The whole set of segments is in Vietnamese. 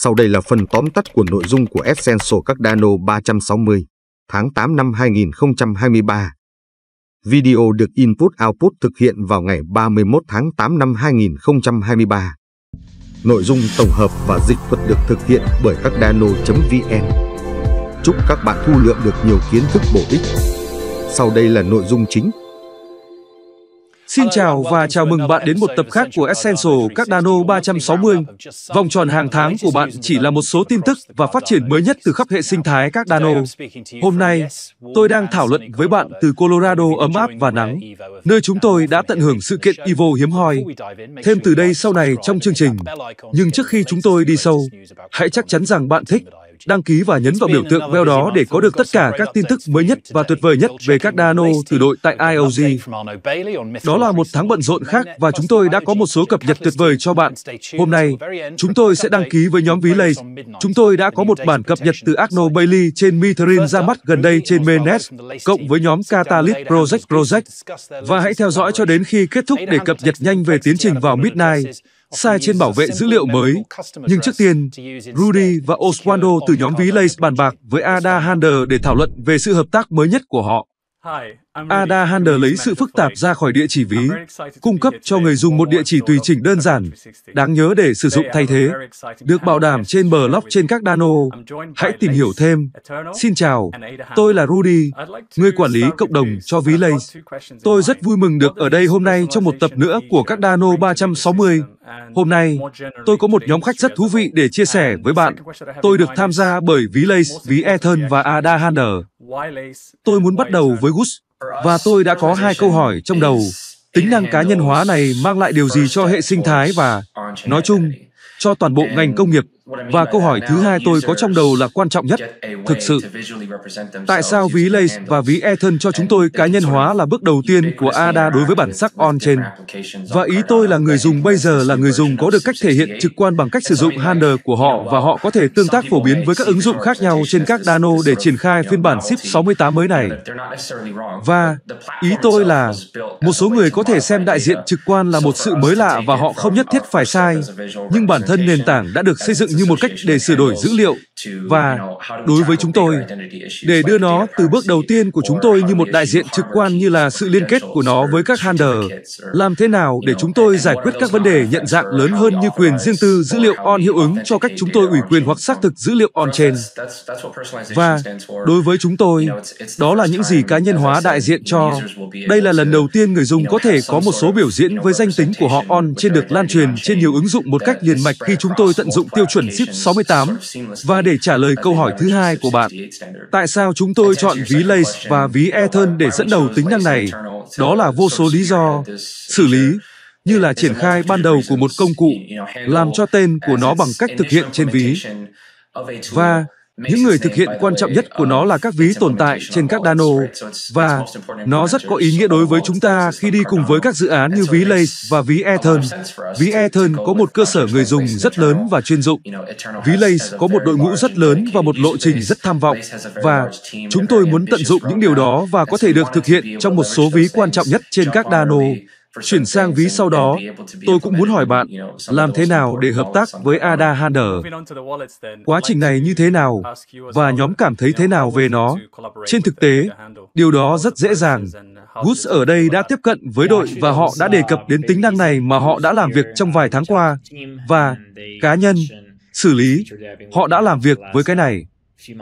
Sau đây là phần tóm tắt của nội dung của Essential Cardano 360 tháng 8 năm 2023. Video được Input Output thực hiện vào ngày 31 tháng 8 năm 2023. Nội dung tổng hợp và dịch thuật được thực hiện bởi cardano.vn. Chúc các bạn thu lượm được nhiều kiến thức bổ ích. Sau đây là nội dung chính Xin chào và chào mừng bạn đến một tập khác của Essential các 360. Vòng tròn hàng tháng của bạn chỉ là một số tin tức và phát triển mới nhất từ khắp hệ sinh thái các Hôm nay, tôi đang thảo luận với bạn từ Colorado ấm áp và nắng, nơi chúng tôi đã tận hưởng sự kiện Evo hiếm hoi. Thêm từ đây sau này trong chương trình. Nhưng trước khi chúng tôi đi sâu, hãy chắc chắn rằng bạn thích Đăng ký và nhấn vào biểu tượng bell đó để có được tất cả các tin tức mới nhất và tuyệt vời nhất về các Dano từ đội tại IOG. Đó là một tháng bận rộn khác và chúng tôi đã có một số cập nhật tuyệt vời cho bạn. Hôm nay, chúng tôi sẽ đăng ký với nhóm ví Chúng tôi đã có một bản cập nhật từ Agno Bailey trên Mitherin ra mắt gần đây trên Mainnet, cộng với nhóm Catalyst Project Project. Và hãy theo dõi cho đến khi kết thúc để cập nhật nhanh về tiến trình vào Midnight sai trên bảo vệ dữ liệu mới. Nhưng trước tiên, Rudy và Oswaldo từ nhóm ví Lace bàn bạc với Ada Hander để thảo luận về sự hợp tác mới nhất của họ. Ada Handler lấy sự phức tạp ra khỏi địa chỉ ví, cung cấp cho người dùng một địa chỉ tùy chỉnh đơn giản, đáng nhớ để sử dụng thay thế, được bảo đảm trên bờ blog trên các Dano. Hãy tìm hiểu thêm. Xin chào, tôi là Rudy, người quản lý cộng đồng cho ví Lace. Tôi rất vui mừng được ở đây hôm nay trong một tập nữa của các Dano 360. Hôm nay, tôi có một nhóm khách rất thú vị để chia sẻ với bạn. Tôi được tham gia bởi ví Lace, ví Ethan và Ada Handler. Tôi muốn bắt đầu với Gus và tôi đã có hai câu hỏi trong đầu. Tính năng cá nhân hóa này mang lại điều gì cho hệ sinh thái và nói chung cho toàn bộ ngành công nghiệp và câu hỏi thứ hai tôi có trong đầu là quan trọng nhất, thực sự. Tại sao ví Lace và ví Ethan cho chúng tôi cá nhân hóa là bước đầu tiên của ADA đối với bản sắc on-chain? Và ý tôi là người dùng bây giờ là người dùng có được cách thể hiện trực quan bằng cách sử dụng handler của họ và họ có thể tương tác phổ biến với các ứng dụng khác nhau trên các Dano để triển khai phiên bản SIP 68 mới này. Và ý tôi là một số người có thể xem đại diện trực quan là một sự mới lạ và họ không nhất thiết phải sai, nhưng bản thân nền tảng đã được xây dựng như một cách để sửa đổi dữ liệu và đối với chúng tôi để đưa nó từ bước đầu tiên của chúng tôi như một đại diện trực quan như là sự liên kết của nó với các handler làm thế nào để chúng tôi giải quyết các vấn đề nhận dạng lớn hơn như quyền riêng tư dữ liệu on hiệu ứng cho cách chúng tôi ủy quyền hoặc xác thực dữ liệu on trên và đối với chúng tôi đó là những gì cá nhân hóa đại diện cho đây là lần đầu tiên người dùng có thể có một số biểu diễn với danh tính của họ on trên được lan truyền trên nhiều ứng dụng một cách liền mạch khi chúng tôi tận dụng tiêu chuẩn Ship 68 và để trả lời câu hỏi thứ hai của bạn, tại sao chúng tôi chọn ví Lace và ví Ethernet để dẫn đầu tính năng này? Đó là vô số lý do, xử lý, như là triển khai ban đầu của một công cụ, làm cho tên của nó bằng cách thực hiện trên ví. Và những người thực hiện quan trọng nhất của nó là các ví tồn tại trên các Dano và nó rất có ý nghĩa đối với chúng ta khi đi cùng với các dự án như ví Lay và ví Ethern. Ví Ethern có một cơ sở người dùng rất lớn và chuyên dụng. Ví Lay có một đội ngũ rất lớn và một lộ trình rất tham vọng và chúng tôi muốn tận dụng những điều đó và có thể được thực hiện trong một số ví quan trọng nhất trên các Dano. Chuyển sang ví sau đó, tôi cũng muốn hỏi bạn, làm thế nào để hợp tác với Ada Hander? Quá trình này như thế nào? Và nhóm cảm thấy thế nào về nó? Trên thực tế, điều đó rất dễ dàng. Gus ở đây đã tiếp cận với đội và họ đã đề cập đến tính năng này mà họ đã làm việc trong vài tháng qua. Và cá nhân, xử lý, họ đã làm việc với cái này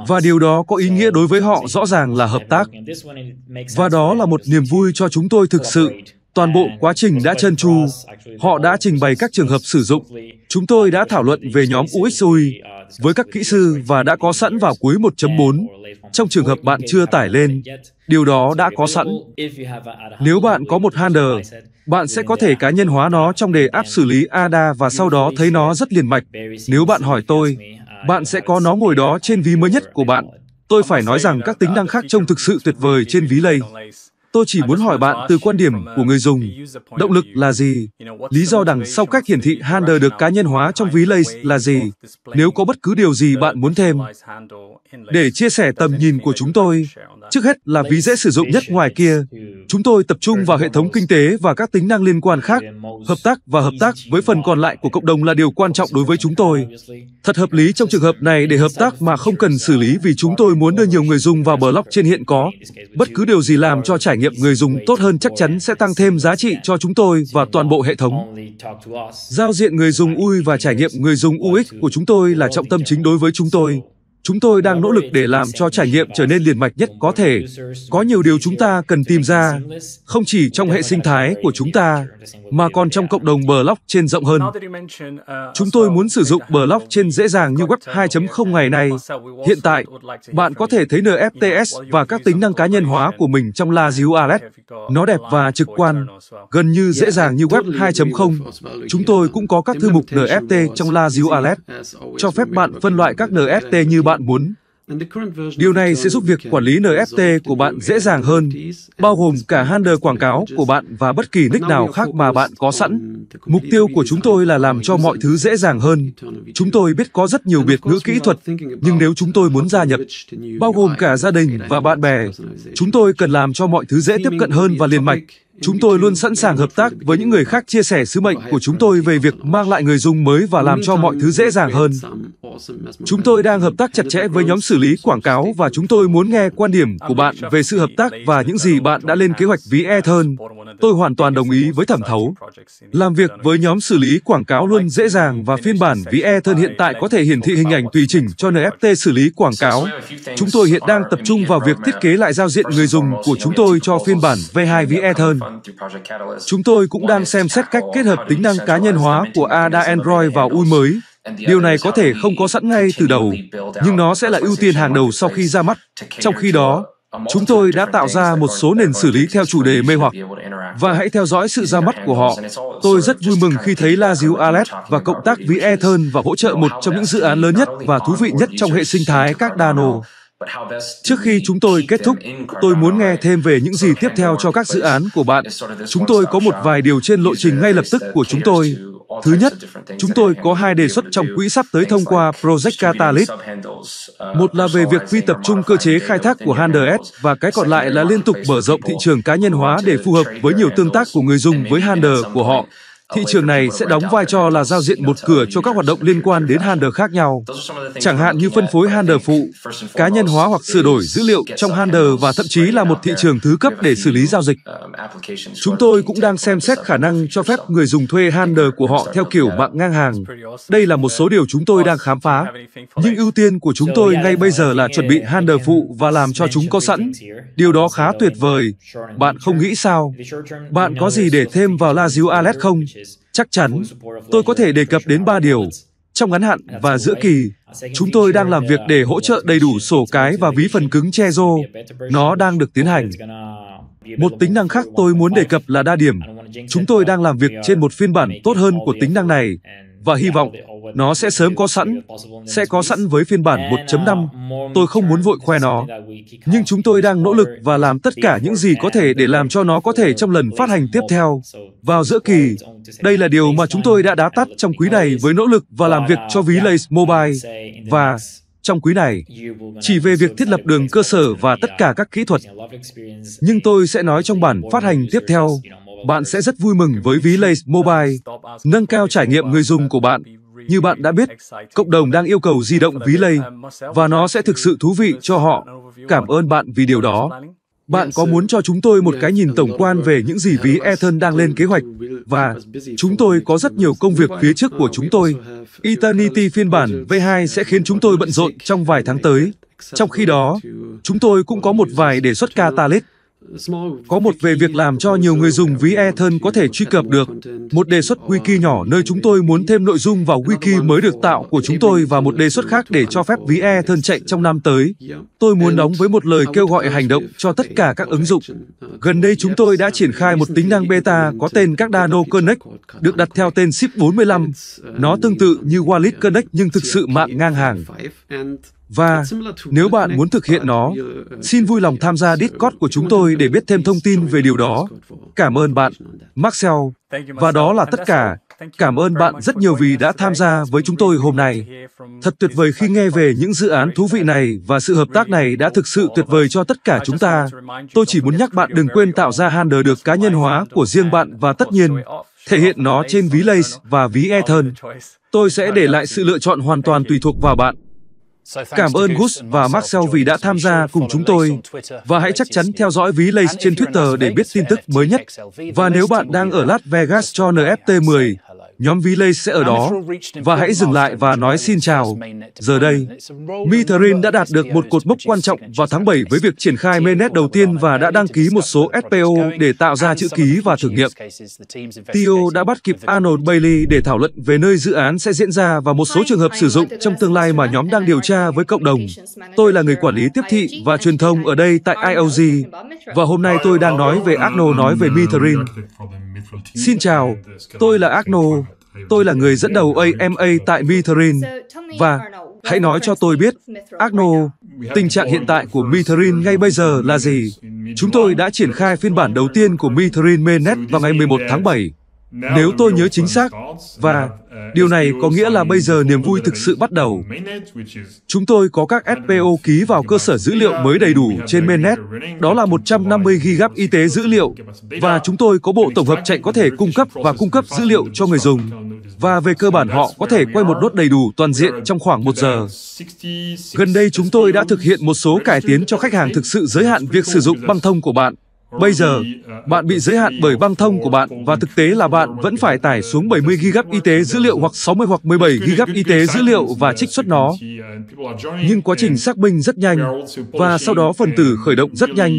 và điều đó có ý nghĩa đối với họ rõ ràng là hợp tác và đó là một niềm vui cho chúng tôi thực sự Toàn bộ quá trình đã chân tru, họ đã trình bày các trường hợp sử dụng. Chúng tôi đã thảo luận về nhóm UXUI với các kỹ sư và đã có sẵn vào cuối 1.4 trong trường hợp bạn chưa tải lên. Điều đó đã có sẵn. Nếu bạn có một handler, bạn sẽ có thể cá nhân hóa nó trong đề áp xử lý ADA và sau đó thấy nó rất liền mạch. Nếu bạn hỏi tôi, bạn sẽ có nó ngồi đó trên ví mới nhất của bạn. Tôi phải nói rằng các tính năng khác trông thực sự tuyệt vời trên ví lây. Tôi chỉ muốn hỏi bạn từ quan điểm của người dùng, động lực là gì? Lý do đằng sau cách hiển thị handle được cá nhân hóa trong ví Lace là gì? Nếu có bất cứ điều gì bạn muốn thêm để chia sẻ tầm nhìn của chúng tôi, trước hết là ví dễ sử dụng nhất ngoài kia. Chúng tôi tập trung vào hệ thống kinh tế và các tính năng liên quan khác. Hợp tác và hợp tác với phần còn lại của cộng đồng là điều quan trọng đối với chúng tôi. Thật hợp lý trong trường hợp này để hợp tác mà không cần xử lý vì chúng tôi muốn đưa nhiều người dùng vào blog trên hiện có. Bất cứ điều gì làm cho trải nghiệm nghiệm người dùng tốt hơn chắc chắn sẽ tăng thêm giá trị cho chúng tôi và toàn bộ hệ thống. Giao diện người dùng UI và trải nghiệm người dùng UX của chúng tôi là trọng tâm chính đối với chúng tôi. Chúng tôi đang nỗ lực để làm cho trải nghiệm trở nên liền mạch nhất có thể. Có nhiều điều chúng ta cần tìm ra, không chỉ trong hệ sinh thái của chúng ta, mà còn trong cộng đồng blockchain rộng hơn. Chúng tôi muốn sử dụng blockchain dễ dàng như Web 2.0 ngày nay. Hiện tại, bạn có thể thấy NFTs và các tính năng cá nhân hóa của mình trong LaZio Wallet. Nó đẹp và trực quan, gần như dễ dàng như Web 2.0. Chúng tôi cũng có các thư mục NFT trong LaZio Wallet, cho phép bạn phân loại các NFT như bạn bạn muốn. Điều này sẽ giúp việc quản lý NFT của bạn dễ dàng hơn, bao gồm cả handler quảng cáo của bạn và bất kỳ nick nào khác mà bạn có sẵn. Mục tiêu của chúng tôi là làm cho mọi thứ dễ dàng hơn. Chúng tôi biết có rất nhiều biệt ngữ kỹ thuật, nhưng nếu chúng tôi muốn gia nhập, bao gồm cả gia đình và bạn bè, chúng tôi cần làm cho mọi thứ dễ tiếp cận hơn và liền mạch. Chúng tôi luôn sẵn sàng hợp tác với những người khác chia sẻ sứ mệnh của chúng tôi về việc mang lại người dùng mới và làm cho mọi thứ dễ dàng hơn. Chúng tôi đang hợp tác chặt chẽ với nhóm xử lý quảng cáo và chúng tôi muốn nghe quan điểm của bạn về sự hợp tác và những gì bạn đã lên kế hoạch ví Ethan. Tôi hoàn toàn đồng ý với thẩm thấu. Làm việc với nhóm xử lý quảng cáo luôn dễ dàng và phiên bản ví Ethan hiện tại có thể hiển thị hình ảnh tùy chỉnh cho NFT xử lý quảng cáo. Chúng tôi hiện đang tập trung vào việc thiết kế lại giao diện người dùng của chúng tôi cho phiên bản V2 ví Ethan. Chúng tôi cũng đang xem xét cách kết hợp tính năng cá nhân hóa của ADA Android vào UI mới. Điều này có thể không có sẵn ngay từ đầu, nhưng nó sẽ là ưu tiên hàng đầu sau khi ra mắt. Trong khi đó, chúng tôi đã tạo ra một số nền xử lý theo chủ đề mê hoặc và hãy theo dõi sự ra mắt của họ. Tôi rất vui mừng khi thấy La Diu Alet và cộng tác với Ethan và hỗ trợ một trong những dự án lớn nhất và thú vị nhất trong hệ sinh thái các Dano. Trước khi chúng tôi kết thúc, tôi muốn nghe thêm về những gì tiếp theo cho các dự án của bạn. Chúng tôi có một vài điều trên lộ trình ngay lập tức của chúng tôi. Thứ nhất, chúng tôi có hai đề xuất trong quỹ sắp tới thông qua Project Catalyst. Uh, một là về việc phi tập trung cơ chế khai thác của Handle và cái còn lại là liên tục mở rộng thị trường cá nhân hóa để phù hợp với nhiều tương tác của người dùng với Handle của họ. Thị trường này sẽ đóng vai trò là giao diện một cửa cho các hoạt động liên quan đến handler khác nhau, chẳng hạn như phân phối handler phụ, cá nhân hóa hoặc sửa đổi dữ liệu trong handler và thậm chí là một thị trường thứ cấp để xử lý giao dịch. Chúng tôi cũng đang xem xét khả năng cho phép người dùng thuê handler của họ theo kiểu mạng ngang hàng. Đây là một số điều chúng tôi đang khám phá. Nhưng ưu tiên của chúng tôi ngay bây giờ là chuẩn bị handler phụ và làm cho chúng có sẵn. Điều đó khá tuyệt vời. Bạn không nghĩ sao? Bạn có gì để thêm vào La Diu Alet không? Chắc chắn, tôi có thể đề cập đến ba điều. Trong ngắn hạn và giữa kỳ, chúng tôi đang làm việc để hỗ trợ đầy đủ sổ cái và ví phần cứng Trezor. Nó đang được tiến hành. Một tính năng khác tôi muốn đề cập là đa điểm. Chúng tôi đang làm việc trên một phiên bản tốt hơn của tính năng này và hy vọng nó sẽ sớm có sẵn, sẽ có sẵn với phiên bản 1.5. Tôi không muốn vội khoe nó, nhưng chúng tôi đang nỗ lực và làm tất cả những gì có thể để làm cho nó có thể trong lần phát hành tiếp theo, vào giữa kỳ. Đây là điều mà chúng tôi đã đá tắt trong quý này với nỗ lực và làm việc cho ví Lace Mobile và trong quý này chỉ về việc thiết lập đường cơ sở và tất cả các kỹ thuật nhưng tôi sẽ nói trong bản phát hành tiếp theo bạn sẽ rất vui mừng với ví Lace Mobile, nâng cao trải nghiệm người dùng của bạn. Như bạn đã biết, cộng đồng đang yêu cầu di động ví Lace và nó sẽ thực sự thú vị cho họ. Cảm ơn bạn vì điều đó. Bạn có muốn cho chúng tôi một cái nhìn tổng quan về những gì ví Ethan đang lên kế hoạch? Và chúng tôi có rất nhiều công việc phía trước của chúng tôi. Eternity phiên bản V2 sẽ khiến chúng tôi bận rộn trong vài tháng tới. Trong khi đó, chúng tôi cũng có một vài đề xuất catalyst có một về việc làm cho nhiều người dùng ví Ethan có thể truy cập được, một đề xuất wiki nhỏ nơi chúng tôi muốn thêm nội dung vào wiki mới được tạo của chúng tôi và một đề xuất khác để cho phép ví Ethan chạy trong năm tới. Tôi muốn đóng với một lời kêu gọi hành động cho tất cả các ứng dụng. Gần đây chúng tôi đã triển khai một tính năng beta có tên các Dano Connect, được đặt theo tên SIP 45. Nó tương tự như Wallet Connect nhưng thực sự mạng ngang hàng. Và nếu bạn muốn thực hiện nó, ờ, xin vui lòng tham gia Discord của chúng tôi để biết thêm thông tin về điều đó. Cảm ơn bạn, Marcel. Và đó là tất cả. Cảm ơn bạn rất nhiều vì đã tham gia với chúng tôi hôm nay. Thật tuyệt vời uh, khi nghe về những dự án thú vị này và sự hợp tác này đã thực sự tuyệt vời cho tất cả chúng ta. Tôi chỉ muốn nhắc bạn đừng quên tạo ra handler được cá nhân hóa của riêng bạn và tất nhiên, thể hiện nó trên ví Lace và ví Ethan. Tôi sẽ để lại sự lựa chọn hoàn toàn tùy thuộc vào bạn. Cảm ơn Gus và Marcel vì đã tham gia cùng chúng tôi và hãy chắc chắn theo dõi ví Lace trên Twitter để biết tin tức mới nhất. Và nếu bạn đang ở Las Vegas cho NFT 10, nhóm Relay sẽ ở đó. Và hãy dừng lại và nói xin chào. Giờ đây, Mitherin đã đạt được một cột mốc quan trọng vào tháng 7 với việc triển khai mainnet đầu tiên và đã đăng ký một số SPO để tạo ra chữ ký và thử nghiệm. Tio đã bắt kịp Arnold Bailey để thảo luận về nơi dự án sẽ diễn ra và một số trường hợp sử dụng trong tương lai mà nhóm đang điều tra với cộng đồng. Tôi là người quản lý tiếp thị và truyền thông ở đây tại IOG, và hôm nay tôi đang nói về Arnold nói về Mitherin. Xin chào, tôi là Arnold. Tôi là người dẫn đầu AMA tại Mitherin và hãy nói cho tôi biết, Agno, tình trạng hiện tại của Mitherin ngay bây giờ là gì? Chúng tôi đã triển khai phiên bản đầu tiên của Mitherin Mainnet vào ngày 11 tháng 7, nếu tôi nhớ chính xác, và Điều này có nghĩa là bây giờ niềm vui thực sự bắt đầu. Chúng tôi có các SPO ký vào cơ sở dữ liệu mới đầy đủ trên mainnet, đó là 150 gigab y tế dữ liệu, và chúng tôi có bộ tổng hợp chạy có thể cung cấp và cung cấp dữ liệu cho người dùng. Và về cơ bản họ có thể quay một nốt đầy đủ toàn diện trong khoảng một giờ. Gần đây chúng tôi đã thực hiện một số cải tiến cho khách hàng thực sự giới hạn việc sử dụng băng thông của bạn. Bây giờ, bạn bị giới hạn bởi băng thông của bạn và thực tế là bạn vẫn phải tải xuống 70 GB y tế dữ liệu hoặc 60 hoặc 17 GB y tế dữ liệu và trích xuất nó. Nhưng quá trình xác minh rất nhanh và sau đó phần tử khởi động rất nhanh.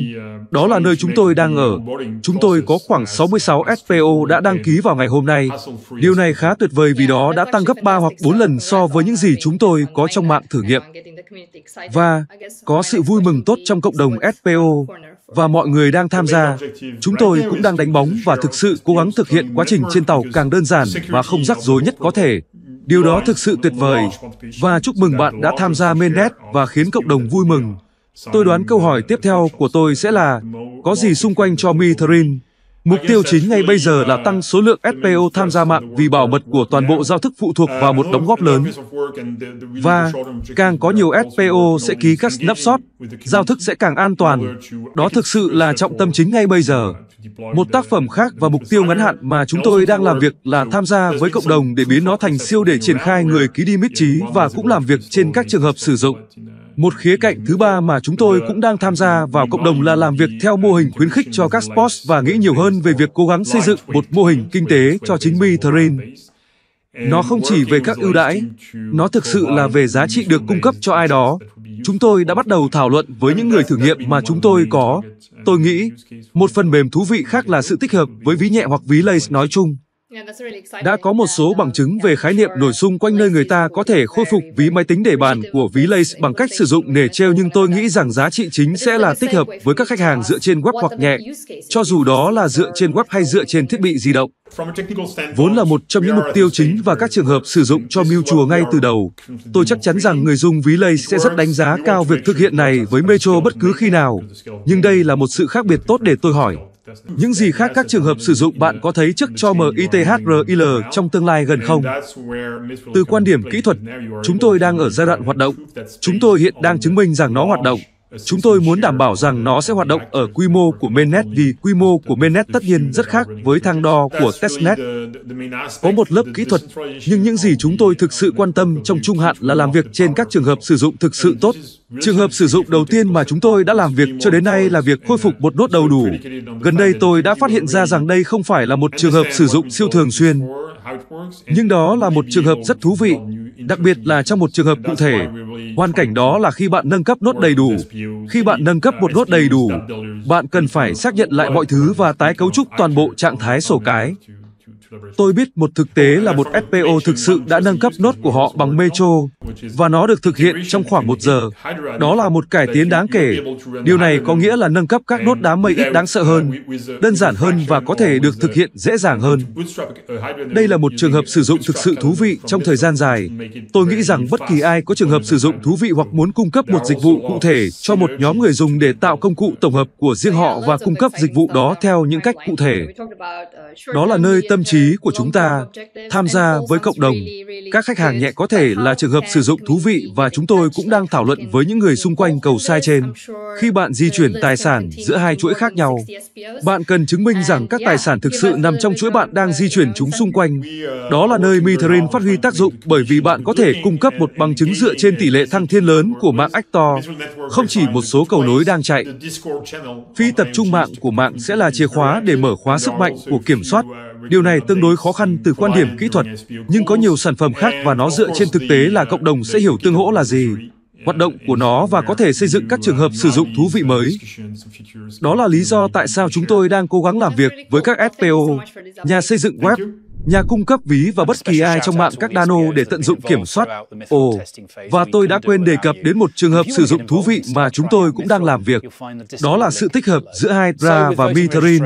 Đó là nơi chúng tôi đang ở. Chúng tôi có khoảng 66 SPO đã đăng ký vào ngày hôm nay. Điều này khá tuyệt vời vì đó đã tăng gấp 3 hoặc 4 lần so với những gì chúng tôi có trong mạng thử nghiệm. Và có sự vui mừng tốt trong cộng đồng SPO và mọi người đang tham gia. Chúng tôi cũng đang đánh bóng và thực sự cố gắng thực hiện quá trình trên tàu càng đơn giản và không rắc rối nhất có thể. Điều đó thực sự tuyệt vời. Và chúc mừng bạn đã tham gia mainnet và khiến cộng đồng vui mừng. Tôi đoán câu hỏi tiếp theo của tôi sẽ là có gì xung quanh cho Mithrin? Mục tiêu chính ngay bây giờ là tăng số lượng SPO tham gia mạng vì bảo mật của toàn bộ giao thức phụ thuộc vào một đóng góp lớn. Và càng có nhiều SPO sẽ ký các snapshot, giao thức sẽ càng an toàn. Đó thực sự là trọng tâm chính ngay bây giờ. Một tác phẩm khác và mục tiêu ngắn hạn mà chúng tôi đang làm việc là tham gia với cộng đồng để biến nó thành siêu để triển khai người ký đi mít trí và cũng làm việc trên các trường hợp sử dụng. Một khía cạnh thứ ba mà chúng tôi cũng đang tham gia vào cộng đồng là làm việc theo mô hình khuyến khích cho các sports và nghĩ nhiều hơn về việc cố gắng xây dựng một mô hình kinh tế cho chính Mithrin. Nó không chỉ về các ưu đãi, nó thực sự là về giá trị được cung cấp cho ai đó. Chúng tôi đã bắt đầu thảo luận với những người thử nghiệm mà chúng tôi có. Tôi nghĩ, một phần mềm thú vị khác là sự tích hợp với ví nhẹ hoặc ví lace nói chung. Đã có một số bằng chứng về khái niệm nổi xung quanh nơi người ta có thể khôi phục ví máy tính để bàn của ví Lace bằng cách sử dụng nề treo nhưng tôi nghĩ rằng giá trị chính sẽ là tích hợp với các khách hàng dựa trên web hoặc nhẹ, cho dù đó là dựa trên web hay dựa trên thiết bị di động. Vốn là một trong những mục tiêu chính và các trường hợp sử dụng cho Mutual ngay từ đầu. Tôi chắc chắn rằng người dùng ví Lace sẽ rất đánh giá cao việc thực hiện này với Metro bất cứ khi nào. Nhưng đây là một sự khác biệt tốt để tôi hỏi. Những gì khác các trường hợp sử dụng bạn có thấy trước cho MITHRIL trong tương lai gần không? Từ quan điểm kỹ thuật, chúng tôi đang ở giai đoạn hoạt động. Chúng tôi hiện đang chứng minh rằng nó hoạt động. Chúng tôi muốn đảm bảo rằng nó sẽ hoạt động ở quy mô của mainnet vì quy mô của mainnet tất nhiên rất khác với thang đo của testnet. Có một lớp kỹ thuật, nhưng những gì chúng tôi thực sự quan tâm trong trung hạn là làm việc trên các trường hợp sử dụng thực sự tốt. Trường hợp sử dụng đầu tiên mà chúng tôi đã làm việc cho đến nay là việc khôi phục một đốt đầu đủ. Gần đây tôi đã phát hiện ra rằng đây không phải là một trường hợp sử dụng siêu thường xuyên, nhưng đó là một trường hợp rất thú vị đặc biệt là trong một trường hợp cụ thể. Hoàn cảnh đó là khi bạn nâng cấp nốt đầy đủ. Khi bạn nâng cấp một nốt đầy đủ, bạn cần phải xác nhận lại mọi thứ và tái cấu trúc toàn bộ trạng thái sổ cái. Tôi biết một thực tế là một FPO thực sự đã nâng cấp nốt của họ bằng Metro, và nó được thực hiện trong khoảng một giờ. Đó là một cải tiến đáng kể. Điều này có nghĩa là nâng cấp các nốt đám mây ít đáng sợ hơn, đơn giản hơn và có thể được thực hiện dễ dàng hơn. Đây là một trường hợp sử dụng thực sự thú vị trong thời gian dài. Tôi nghĩ rằng bất kỳ ai có trường hợp sử dụng thú vị hoặc muốn cung cấp một dịch vụ cụ thể cho một nhóm người dùng để tạo công cụ tổng hợp của riêng họ và cung cấp dịch vụ đó theo những cách cụ thể. Đó là nơi tâm trí chí của chúng ta tham gia với cộng đồng các khách hàng nhẹ có thể là trường hợp sử dụng thú vị và chúng tôi cũng đang thảo luận với những người xung quanh cầu sai trên khi bạn di chuyển tài sản giữa hai chuỗi khác nhau bạn cần chứng minh rằng các tài sản thực sự nằm trong chuỗi bạn đang di chuyển chúng xung quanh đó là nơi mitherin phát huy tác dụng bởi vì bạn có thể cung cấp một bằng chứng dựa trên tỷ lệ thăng thiên lớn của mạng actor không chỉ một số cầu nối đang chạy phi tập trung mạng của mạng sẽ là chìa khóa để mở khóa sức mạnh của kiểm soát Điều này tương đối khó khăn từ quan điểm kỹ thuật, nhưng có nhiều sản phẩm khác và nó dựa trên thực tế là cộng đồng sẽ hiểu tương hỗ là gì, hoạt động của nó và có thể xây dựng các trường hợp sử dụng thú vị mới. Đó là lý do tại sao chúng tôi đang cố gắng làm việc với các SPO, nhà xây dựng web nhà cung cấp ví và bất kỳ ai trong mạng các nano để tận dụng kiểm soát. Ồ, oh, và tôi đã quên đề cập đến một trường hợp sử dụng thú vị mà chúng tôi cũng đang làm việc. Đó là sự tích hợp giữa Hydra và Mitherin.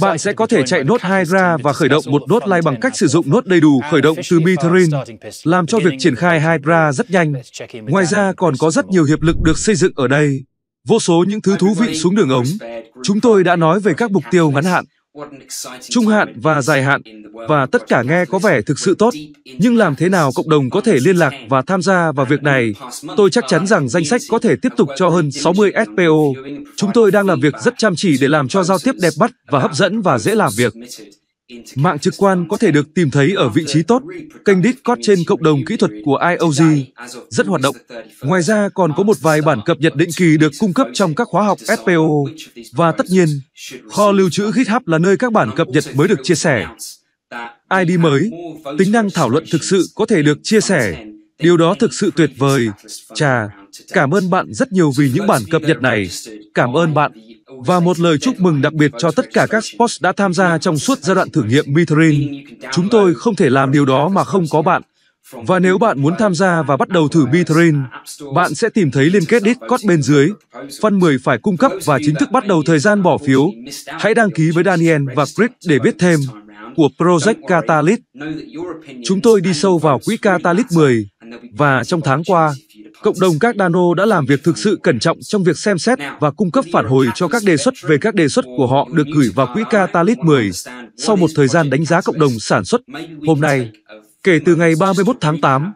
Bạn sẽ có thể chạy nốt Hydra và khởi động một nốt lay bằng cách sử dụng nốt đầy đủ khởi động từ Mitherin, làm cho việc triển khai Hydra rất nhanh. Ngoài ra còn có rất nhiều hiệp lực được xây dựng ở đây. Vô số những thứ thú vị xuống đường ống. Chúng tôi đã nói về các mục tiêu ngắn hạn trung hạn và dài hạn và tất cả nghe có vẻ thực sự tốt nhưng làm thế nào cộng đồng có thể liên lạc và tham gia vào việc này tôi chắc chắn rằng danh sách có thể tiếp tục cho hơn 60 SPO chúng tôi đang làm việc rất chăm chỉ để làm cho giao tiếp đẹp mắt và hấp dẫn và dễ làm việc Mạng trực quan có thể được tìm thấy ở vị trí tốt. Kênh Discord trên cộng đồng kỹ thuật của IOG rất hoạt động. Ngoài ra còn có một vài bản cập nhật định kỳ được cung cấp trong các khóa học SPO. Và tất nhiên, kho lưu trữ GitHub là nơi các bản cập nhật mới được chia sẻ. ID mới, tính năng thảo luận thực sự có thể được chia sẻ. Điều đó thực sự tuyệt vời. Chà, cảm ơn bạn rất nhiều vì những bản cập nhật này. Cảm ơn bạn và một lời chúc mừng đặc biệt cho tất cả các sports đã tham gia trong suốt giai đoạn thử nghiệm Bitrain. Chúng tôi không thể làm điều đó mà không có bạn. Và nếu bạn muốn tham gia và bắt đầu thử Bitrain, bạn sẽ tìm thấy liên kết Discord bên dưới. Phần 10 phải cung cấp và chính thức bắt đầu thời gian bỏ phiếu. Hãy đăng ký với Daniel và Chris để biết thêm của Project Catalyst. Chúng tôi đi sâu vào quỹ Catalyst 10 và trong tháng qua, cộng đồng các Dano đã làm việc thực sự cẩn trọng trong việc xem xét và cung cấp phản hồi cho các đề xuất về các đề xuất của họ được gửi vào quỹ Catalyst 10. Sau một thời gian đánh giá cộng đồng sản xuất, hôm nay, kể từ ngày 31 tháng 8,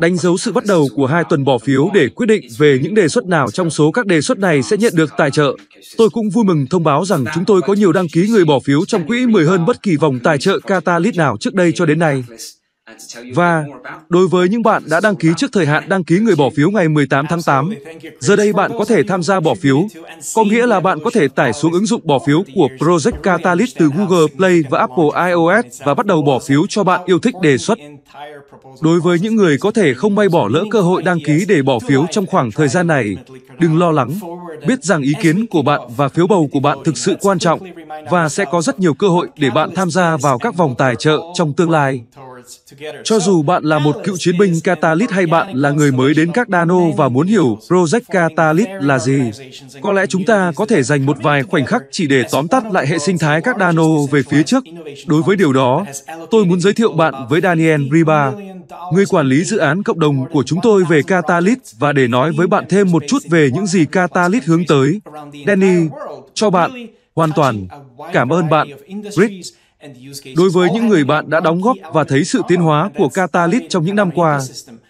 đánh dấu sự bắt đầu của hai tuần bỏ phiếu để quyết định về những đề xuất nào trong số các đề xuất này sẽ nhận được tài trợ. Tôi cũng vui mừng thông báo rằng chúng tôi có nhiều đăng ký người bỏ phiếu trong quỹ 10 hơn bất kỳ vòng tài trợ Catalyst nào trước đây cho đến nay. Và đối với những bạn đã đăng ký trước thời hạn đăng ký người bỏ phiếu ngày 18 tháng 8, giờ đây bạn có thể tham gia bỏ phiếu, có nghĩa là bạn có thể tải xuống ứng dụng bỏ phiếu của Project Catalyst từ Google Play và Apple iOS và bắt đầu bỏ phiếu cho bạn yêu thích đề xuất. Đối với những người có thể không may bỏ lỡ cơ hội đăng ký để bỏ phiếu trong khoảng thời gian này, đừng lo lắng, biết rằng ý kiến của bạn và phiếu bầu của bạn thực sự quan trọng và sẽ có rất nhiều cơ hội để bạn tham gia vào các vòng tài trợ trong tương lai. Cho dù bạn là một cựu chiến binh Catalyst hay bạn là người mới đến các Dano và muốn hiểu Project Catalyst là gì, có lẽ chúng ta có thể dành một vài khoảnh khắc chỉ để tóm tắt lại hệ sinh thái các Dano về phía trước. Đối với điều đó, tôi muốn giới thiệu bạn với Daniel Riba, người quản lý dự án cộng đồng của chúng tôi về Catalyst và để nói với bạn thêm một chút về những gì Catalyst hướng tới. Danny, cho bạn, hoàn toàn, cảm ơn bạn, Rick. Đối với những người bạn đã đóng góp và thấy sự tiến hóa của Catalyst trong những năm qua,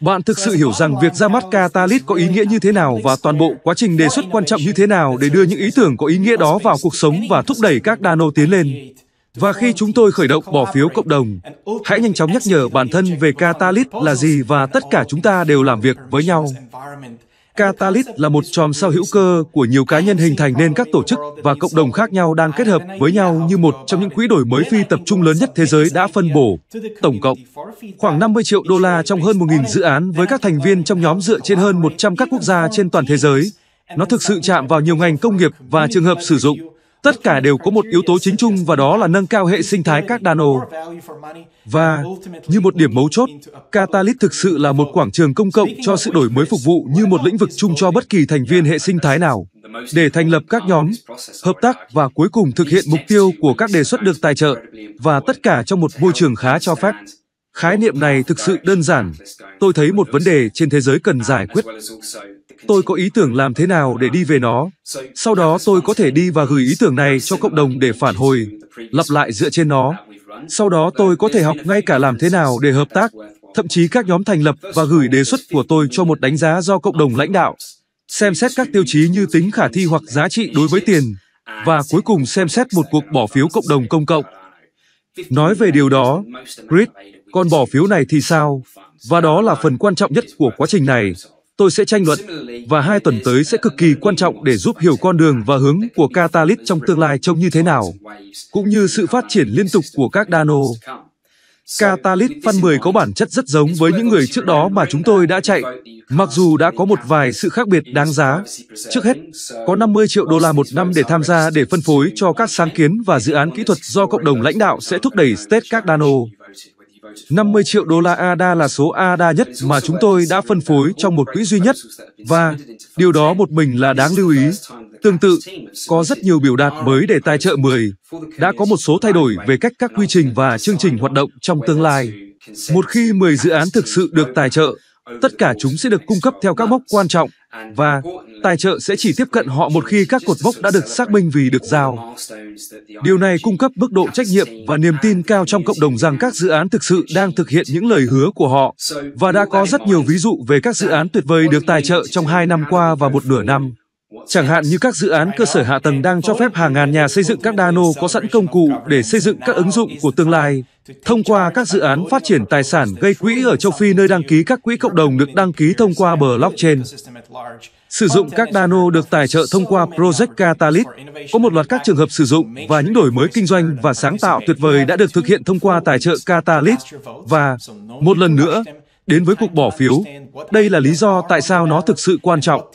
bạn thực sự hiểu rằng việc ra mắt Catalyst có ý nghĩa như thế nào và toàn bộ quá trình đề xuất quan trọng như thế nào để đưa những ý tưởng có ý nghĩa đó vào cuộc sống và thúc đẩy các Dano tiến lên. Và khi chúng tôi khởi động bỏ phiếu cộng đồng, hãy nhanh chóng nhắc nhở bản thân về Catalyst là gì và tất cả chúng ta đều làm việc với nhau. Catalyst là một chòm sao hữu cơ của nhiều cá nhân hình thành nên các tổ chức và cộng đồng khác nhau đang kết hợp với nhau như một trong những quỹ đổi mới phi tập trung lớn nhất thế giới đã phân bổ. Tổng cộng, khoảng 50 triệu đô la trong hơn 1.000 dự án với các thành viên trong nhóm dựa trên hơn 100 các quốc gia trên toàn thế giới. Nó thực sự chạm vào nhiều ngành công nghiệp và trường hợp sử dụng Tất cả đều có một yếu tố chính chung và đó là nâng cao hệ sinh thái các đàn ổ. Và, như một điểm mấu chốt, Catalyst thực sự là một quảng trường công cộng cho sự đổi mới phục vụ như một lĩnh vực chung cho bất kỳ thành viên hệ sinh thái nào để thành lập các nhóm, hợp tác và cuối cùng thực hiện mục tiêu của các đề xuất được tài trợ và tất cả trong một môi trường khá cho phép. Khái niệm này thực sự đơn giản. Tôi thấy một vấn đề trên thế giới cần giải quyết tôi có ý tưởng làm thế nào để đi về nó. Sau đó tôi có thể đi và gửi ý tưởng này cho cộng đồng để phản hồi, lặp lại dựa trên nó. Sau đó tôi có thể học ngay cả làm thế nào để hợp tác, thậm chí các nhóm thành lập và gửi đề xuất của tôi cho một đánh giá do cộng đồng lãnh đạo, xem xét các tiêu chí như tính khả thi hoặc giá trị đối với tiền, và cuối cùng xem xét một cuộc bỏ phiếu cộng đồng công cộng. Nói về điều đó, Grid, con bỏ phiếu này thì sao? Và đó là phần quan trọng nhất của quá trình này tôi sẽ tranh luận và hai tuần tới sẽ cực kỳ quan trọng để giúp hiểu con đường và hướng của Catalyst trong tương lai trông như thế nào, cũng như sự phát triển liên tục của các Dano. Catalyst Fan 10 có bản chất rất giống với những người trước đó mà chúng tôi đã chạy, mặc dù đã có một vài sự khác biệt đáng giá. Trước hết, có 50 triệu đô la một năm để tham gia để phân phối cho các sáng kiến và dự án kỹ thuật do cộng đồng lãnh đạo sẽ thúc đẩy State các Dano. 50 triệu đô la ADA là số ADA nhất mà chúng tôi đã phân phối trong một quỹ duy nhất và điều đó một mình là đáng lưu ý. Tương tự, có rất nhiều biểu đạt mới để tài trợ 10 đã có một số thay đổi về cách các quy trình và chương trình hoạt động trong tương lai. Một khi 10 dự án thực sự được tài trợ, tất cả chúng sẽ được cung cấp theo các mốc quan trọng và Tài trợ sẽ chỉ tiếp cận họ một khi các cột mốc đã được xác minh vì được giao. Điều này cung cấp mức độ trách nhiệm và niềm tin cao trong cộng đồng rằng các dự án thực sự đang thực hiện những lời hứa của họ. Và đã có rất nhiều ví dụ về các dự án tuyệt vời được tài trợ trong hai năm qua và một nửa năm. Chẳng hạn như các dự án cơ sở hạ tầng đang cho phép hàng ngàn nhà xây dựng các nano có sẵn công cụ để xây dựng các ứng dụng của tương lai, thông qua các dự án phát triển tài sản gây quỹ ở châu Phi nơi đăng ký các quỹ cộng đồng được đăng ký thông qua blockchain. Sử dụng các Dano được tài trợ thông qua Project Catalyst, có một loạt các trường hợp sử dụng và những đổi mới kinh doanh và sáng tạo tuyệt vời đã được thực hiện thông qua tài trợ Catalyst. Và một lần nữa, đến với cuộc bỏ phiếu. Đây là lý do tại sao nó thực sự quan trọng.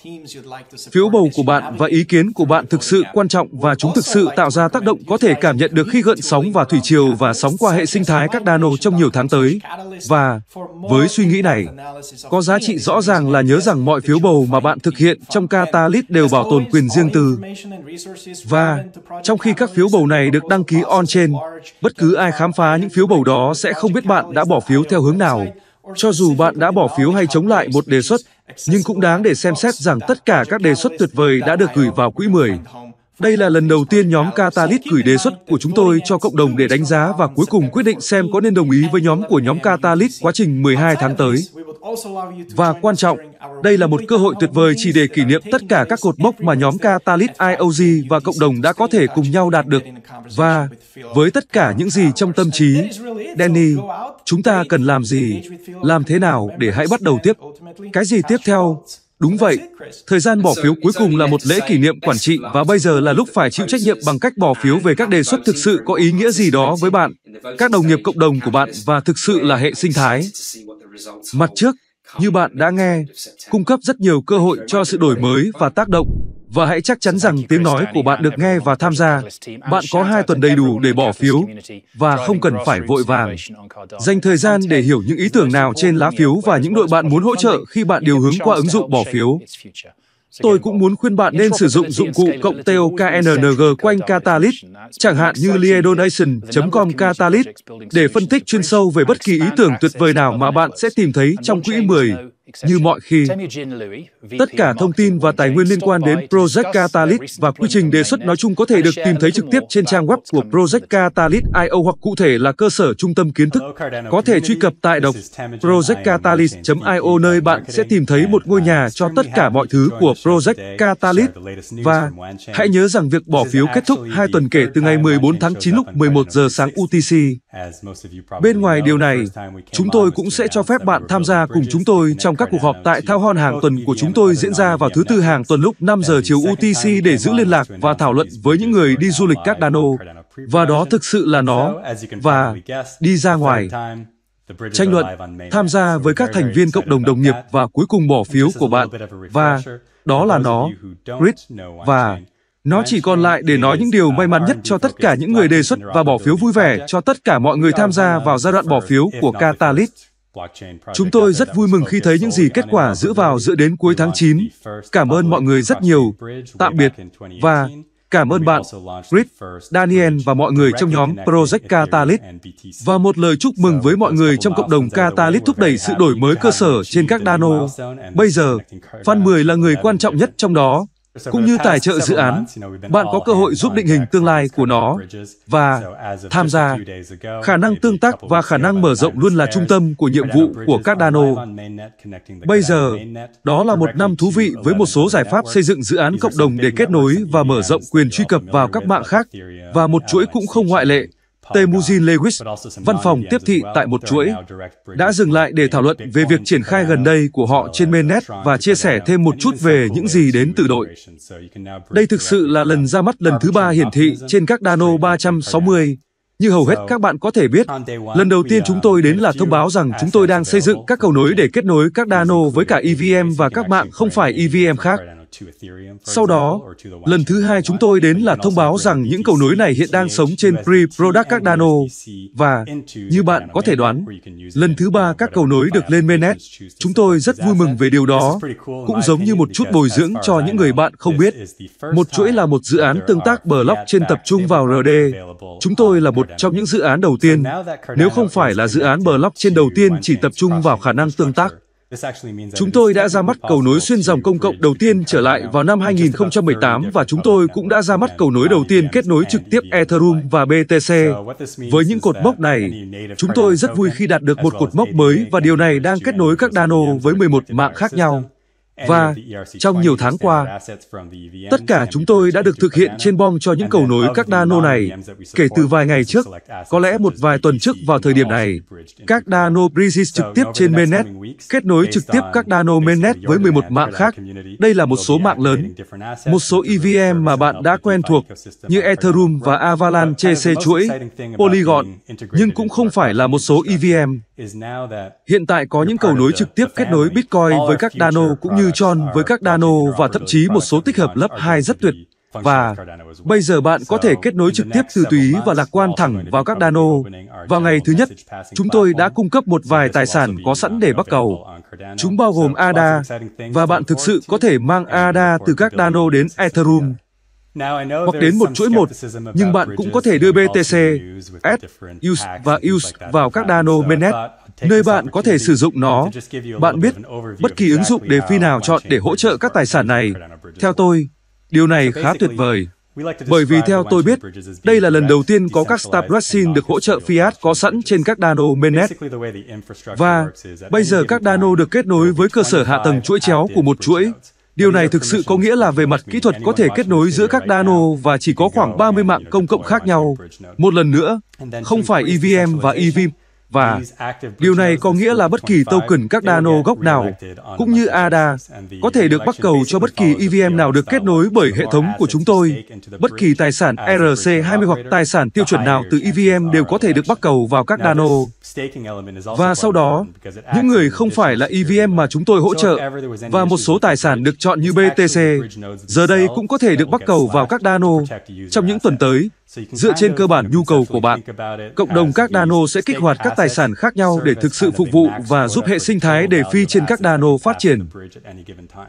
Phiếu bầu của bạn và ý kiến của bạn thực sự quan trọng và chúng thực sự tạo ra tác động có thể cảm nhận được khi gợn sóng và thủy triều và sóng qua hệ sinh thái các nano trong nhiều tháng tới. Và với suy nghĩ này, có giá trị rõ ràng là nhớ rằng mọi phiếu bầu mà bạn thực hiện trong Catalyst đều bảo tồn quyền riêng tư. Và trong khi các phiếu bầu này được đăng ký on-chain, bất cứ ai khám phá những phiếu bầu đó sẽ không biết bạn đã bỏ phiếu theo hướng nào cho dù bạn đã bỏ phiếu hay chống lại một đề xuất, nhưng cũng đáng để xem xét rằng tất cả các đề xuất tuyệt vời đã được gửi vào quỹ 10 đây là lần đầu tiên nhóm Catalyst gửi đề xuất của chúng tôi cho cộng đồng để đánh giá và cuối cùng quyết định xem có nên đồng ý với nhóm của nhóm Catalyst quá trình 12 tháng tới. Và quan trọng, đây là một cơ hội tuyệt vời chỉ để kỷ niệm tất cả các cột mốc mà nhóm Catalyst IOG và cộng đồng đã có thể cùng nhau đạt được. Và với tất cả những gì trong tâm trí, Danny, chúng ta cần làm gì? Làm thế nào để hãy bắt đầu tiếp? Cái gì tiếp theo? Đúng vậy, thời gian bỏ phiếu cuối cùng là một lễ kỷ niệm quản trị và bây giờ là lúc phải chịu trách nhiệm bằng cách bỏ phiếu về các đề xuất thực sự có ý nghĩa gì đó với bạn, các đồng nghiệp cộng đồng của bạn và thực sự là hệ sinh thái. Mặt trước, như bạn đã nghe, cung cấp rất nhiều cơ hội cho sự đổi mới và tác động và hãy chắc chắn rằng tiếng nói của bạn được nghe và tham gia. Bạn có hai tuần đầy đủ để bỏ phiếu và không cần phải vội vàng. Dành thời gian để hiểu những ý tưởng nào trên lá phiếu và những đội bạn muốn hỗ trợ khi bạn điều hướng qua ứng dụng bỏ phiếu. Tôi cũng muốn khuyên bạn nên sử dụng dụng cụ cộng TOKNNG quanh Catalyst, chẳng hạn như liedonation com Catalyst, để phân tích chuyên sâu về bất kỳ ý tưởng tuyệt vời nào mà bạn sẽ tìm thấy trong quỹ 10. Như mọi khi, tất cả thông tin và tài nguyên liên quan đến Project Catalyst và quy trình đề xuất nói chung có thể được tìm thấy trực tiếp trên trang web của Project Catalyst IO hoặc cụ thể là cơ sở trung tâm kiến thức. Có thể truy cập tại đọc projectcatalyst.io nơi bạn sẽ tìm thấy một ngôi nhà cho tất cả mọi thứ của Project Catalyst và hãy nhớ rằng việc bỏ phiếu kết thúc hai tuần kể từ ngày 14 tháng 9 lúc 11 giờ sáng UTC. Bên ngoài điều này, chúng tôi cũng sẽ cho phép bạn tham gia cùng chúng tôi trong trong các cuộc họp tại thao hon hàng tuần của chúng tôi diễn ra vào thứ tư hàng tuần lúc 5 giờ chiều UTC để giữ liên lạc và thảo luận với những người đi du lịch Cardano. Và đó thực sự là nó. Và đi ra ngoài, tranh luận, tham gia với các thành viên cộng đồng đồng nghiệp và cuối cùng bỏ phiếu của bạn. Và đó là nó, Grit, và nó chỉ còn lại để nói những điều may mắn nhất cho tất cả những người đề xuất và bỏ phiếu vui vẻ cho tất cả mọi người tham gia vào giai đoạn bỏ phiếu của Catalyst. Chúng tôi rất vui mừng khi thấy những gì kết quả giữ vào giữa đến cuối tháng 9. Cảm ơn mọi người rất nhiều. Tạm biệt. Và cảm ơn bạn, Chris Daniel và mọi người trong nhóm Project Catalyst. Và một lời chúc mừng với mọi người trong cộng đồng Catalyst thúc đẩy sự đổi mới cơ sở trên các Dano. Bây giờ, Phan 10 là người quan trọng nhất trong đó cũng như tài trợ dự án, bạn có cơ hội giúp định hình tương lai của nó và tham gia. Khả năng tương tác và khả năng mở rộng luôn là trung tâm của nhiệm vụ của các Dano. Bây giờ, đó là một năm thú vị với một số giải pháp xây dựng dự án cộng đồng để kết nối và mở rộng quyền truy cập vào các mạng khác và một chuỗi cũng không ngoại lệ Temujin Lewis, văn phòng tiếp thị tại một chuỗi, đã dừng lại để thảo luận về việc triển khai uh, gần đây của họ trên uh, mainnet và chia sẻ uh, thêm một chút về những gì đến từ đội. Đây thực sự là lần ra mắt lần thứ ba hiển thị trên các Dano 360. Như hầu hết các bạn có thể biết, lần đầu tiên chúng tôi đến là thông báo rằng chúng tôi đang xây dựng các cầu nối để kết nối các Dano với cả EVM và các mạng không phải EVM khác. Sau đó, lần thứ hai chúng tôi đến là thông báo rằng những cầu nối này hiện đang sống trên pre-product các và, như bạn có thể đoán, lần thứ ba các cầu nối được lên mainnet. Chúng tôi rất vui mừng về điều đó, cũng giống như một chút bồi dưỡng cho những người bạn không biết. Một chuỗi là một dự án tương tác block trên tập trung vào RD. Chúng tôi là một trong những dự án đầu tiên, nếu không phải là dự án block trên đầu tiên chỉ tập trung vào khả năng tương tác Chúng tôi đã ra mắt cầu nối xuyên dòng công cộng đầu tiên trở lại vào năm 2018 và chúng tôi cũng đã ra mắt cầu nối đầu tiên kết nối trực tiếp Ethereum và BTC. Với những cột mốc này, chúng tôi rất vui khi đạt được một cột mốc mới và điều này đang kết nối các Dano với 11 mạng khác nhau. Và trong nhiều tháng qua, tất cả chúng tôi đã được thực hiện trên bom cho những cầu nối các đa nô này kể từ vài ngày trước, có lẽ một vài tuần trước vào thời điểm này. Các đa nô bridges trực tiếp trên mainnet kết nối trực tiếp các đa nô mainnet với 11 mạng khác. Đây là một số mạng lớn, một số EVM mà bạn đã quen thuộc như Ethereum và Avalanche C chuỗi, Polygon, nhưng cũng không phải là một số EVM. Hiện tại có những cầu nối trực tiếp kết nối Bitcoin với các đa nô cũng như neutron với các dano và thậm chí một số tích hợp lớp 2 rất tuyệt. Và bây giờ bạn có thể kết nối trực tiếp từ túy và lạc quan thẳng vào các dano. Vào ngày thứ nhất, chúng tôi đã cung cấp một vài tài sản có sẵn để bắt cầu. Chúng bao gồm ADA, và bạn thực sự có thể mang ADA từ các dano đến Ethereum hoặc đến một chuỗi một, nhưng bạn cũng có thể đưa BTC, S, USE và USE vào các dano mainnet nơi bạn có thể sử dụng nó. Bạn biết bất kỳ ứng dụng đề phi nào chọn để hỗ trợ các tài sản này. Theo tôi, điều này khá tuyệt vời. Bởi vì theo tôi biết, đây là lần đầu tiên có các Star stablecoin được hỗ trợ fiat có sẵn trên các Dano mainnet. Và bây giờ các Dano được kết nối với cơ sở hạ tầng chuỗi chéo của một chuỗi. Điều này thực sự có nghĩa là về mặt kỹ thuật có thể kết nối giữa các Dano và chỉ có khoảng 30 mạng công cộng khác nhau. Một lần nữa, không phải EVM và EVM và điều này có nghĩa là bất kỳ token các Cardano gốc nào, cũng như ADA, có thể được bắt cầu cho bất kỳ EVM nào được kết nối bởi hệ thống của chúng tôi. Bất kỳ tài sản ERC20 hoặc tài sản tiêu chuẩn nào từ EVM đều có thể được bắt cầu vào các Cardano. Và sau đó, những người không phải là EVM mà chúng tôi hỗ trợ và một số tài sản được chọn như BTC, giờ đây cũng có thể được bắt cầu vào các Cardano trong những tuần tới. Dựa trên cơ bản nhu cầu của bạn, cộng đồng các Dano sẽ kích hoạt các tài sản khác nhau để thực sự phục vụ và giúp hệ sinh thái để phi trên các Dano phát triển.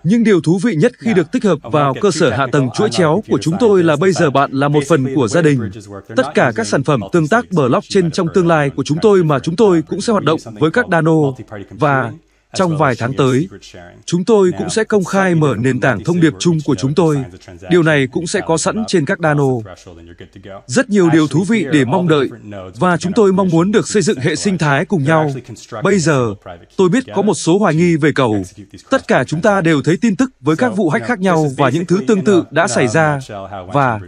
Nhưng điều thú vị nhất khi được tích hợp vào cơ sở hạ tầng chuỗi chéo của chúng tôi là bây giờ bạn là một phần của gia đình. Tất cả các sản phẩm tương tác blockchain trong tương lai của chúng tôi mà chúng tôi cũng sẽ hoạt động với các Dano và trong vài tháng tới, chúng tôi cũng sẽ công khai mở nền tảng thông điệp chung của chúng tôi. Điều này cũng sẽ có sẵn trên các Dano. Rất nhiều điều thú vị để mong đợi, và chúng tôi mong muốn được xây dựng hệ sinh thái cùng nhau. Bây giờ, tôi biết có một số hoài nghi về cầu. Tất cả chúng ta đều thấy tin tức với các vụ hack khác nhau và những thứ tương tự đã xảy ra, và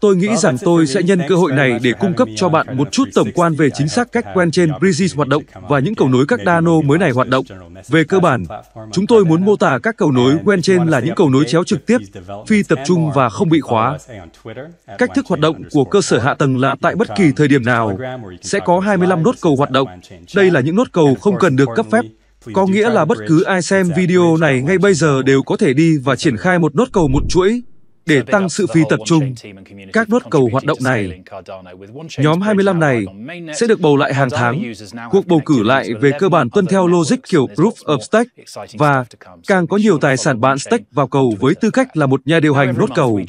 tôi nghĩ rằng tôi sẽ nhân cơ hội này để cung cấp cho bạn một chút tổng quan về chính xác cách quen trên Bridges hoạt động và những cầu nối các Dano mới này hoạt động. Về cơ bản, chúng tôi muốn mô tả các cầu nối quen trên là những cầu nối chéo trực tiếp, phi tập trung và không bị khóa. Cách thức hoạt động của cơ sở hạ tầng là tại bất kỳ thời điểm nào sẽ có 25 nốt cầu hoạt động. Đây là những nốt cầu không cần được cấp phép có nghĩa là bất cứ ai xem video này ngay bây giờ đều có thể đi và triển khai một nốt cầu một chuỗi để tăng sự phi tập trung các nốt cầu hoạt động này. Nhóm 25 này sẽ được bầu lại hàng tháng. Cuộc bầu cử lại về cơ bản tuân theo logic kiểu Proof of Stake và càng có nhiều tài sản bạn stake vào cầu với tư cách là một nhà điều hành nốt cầu,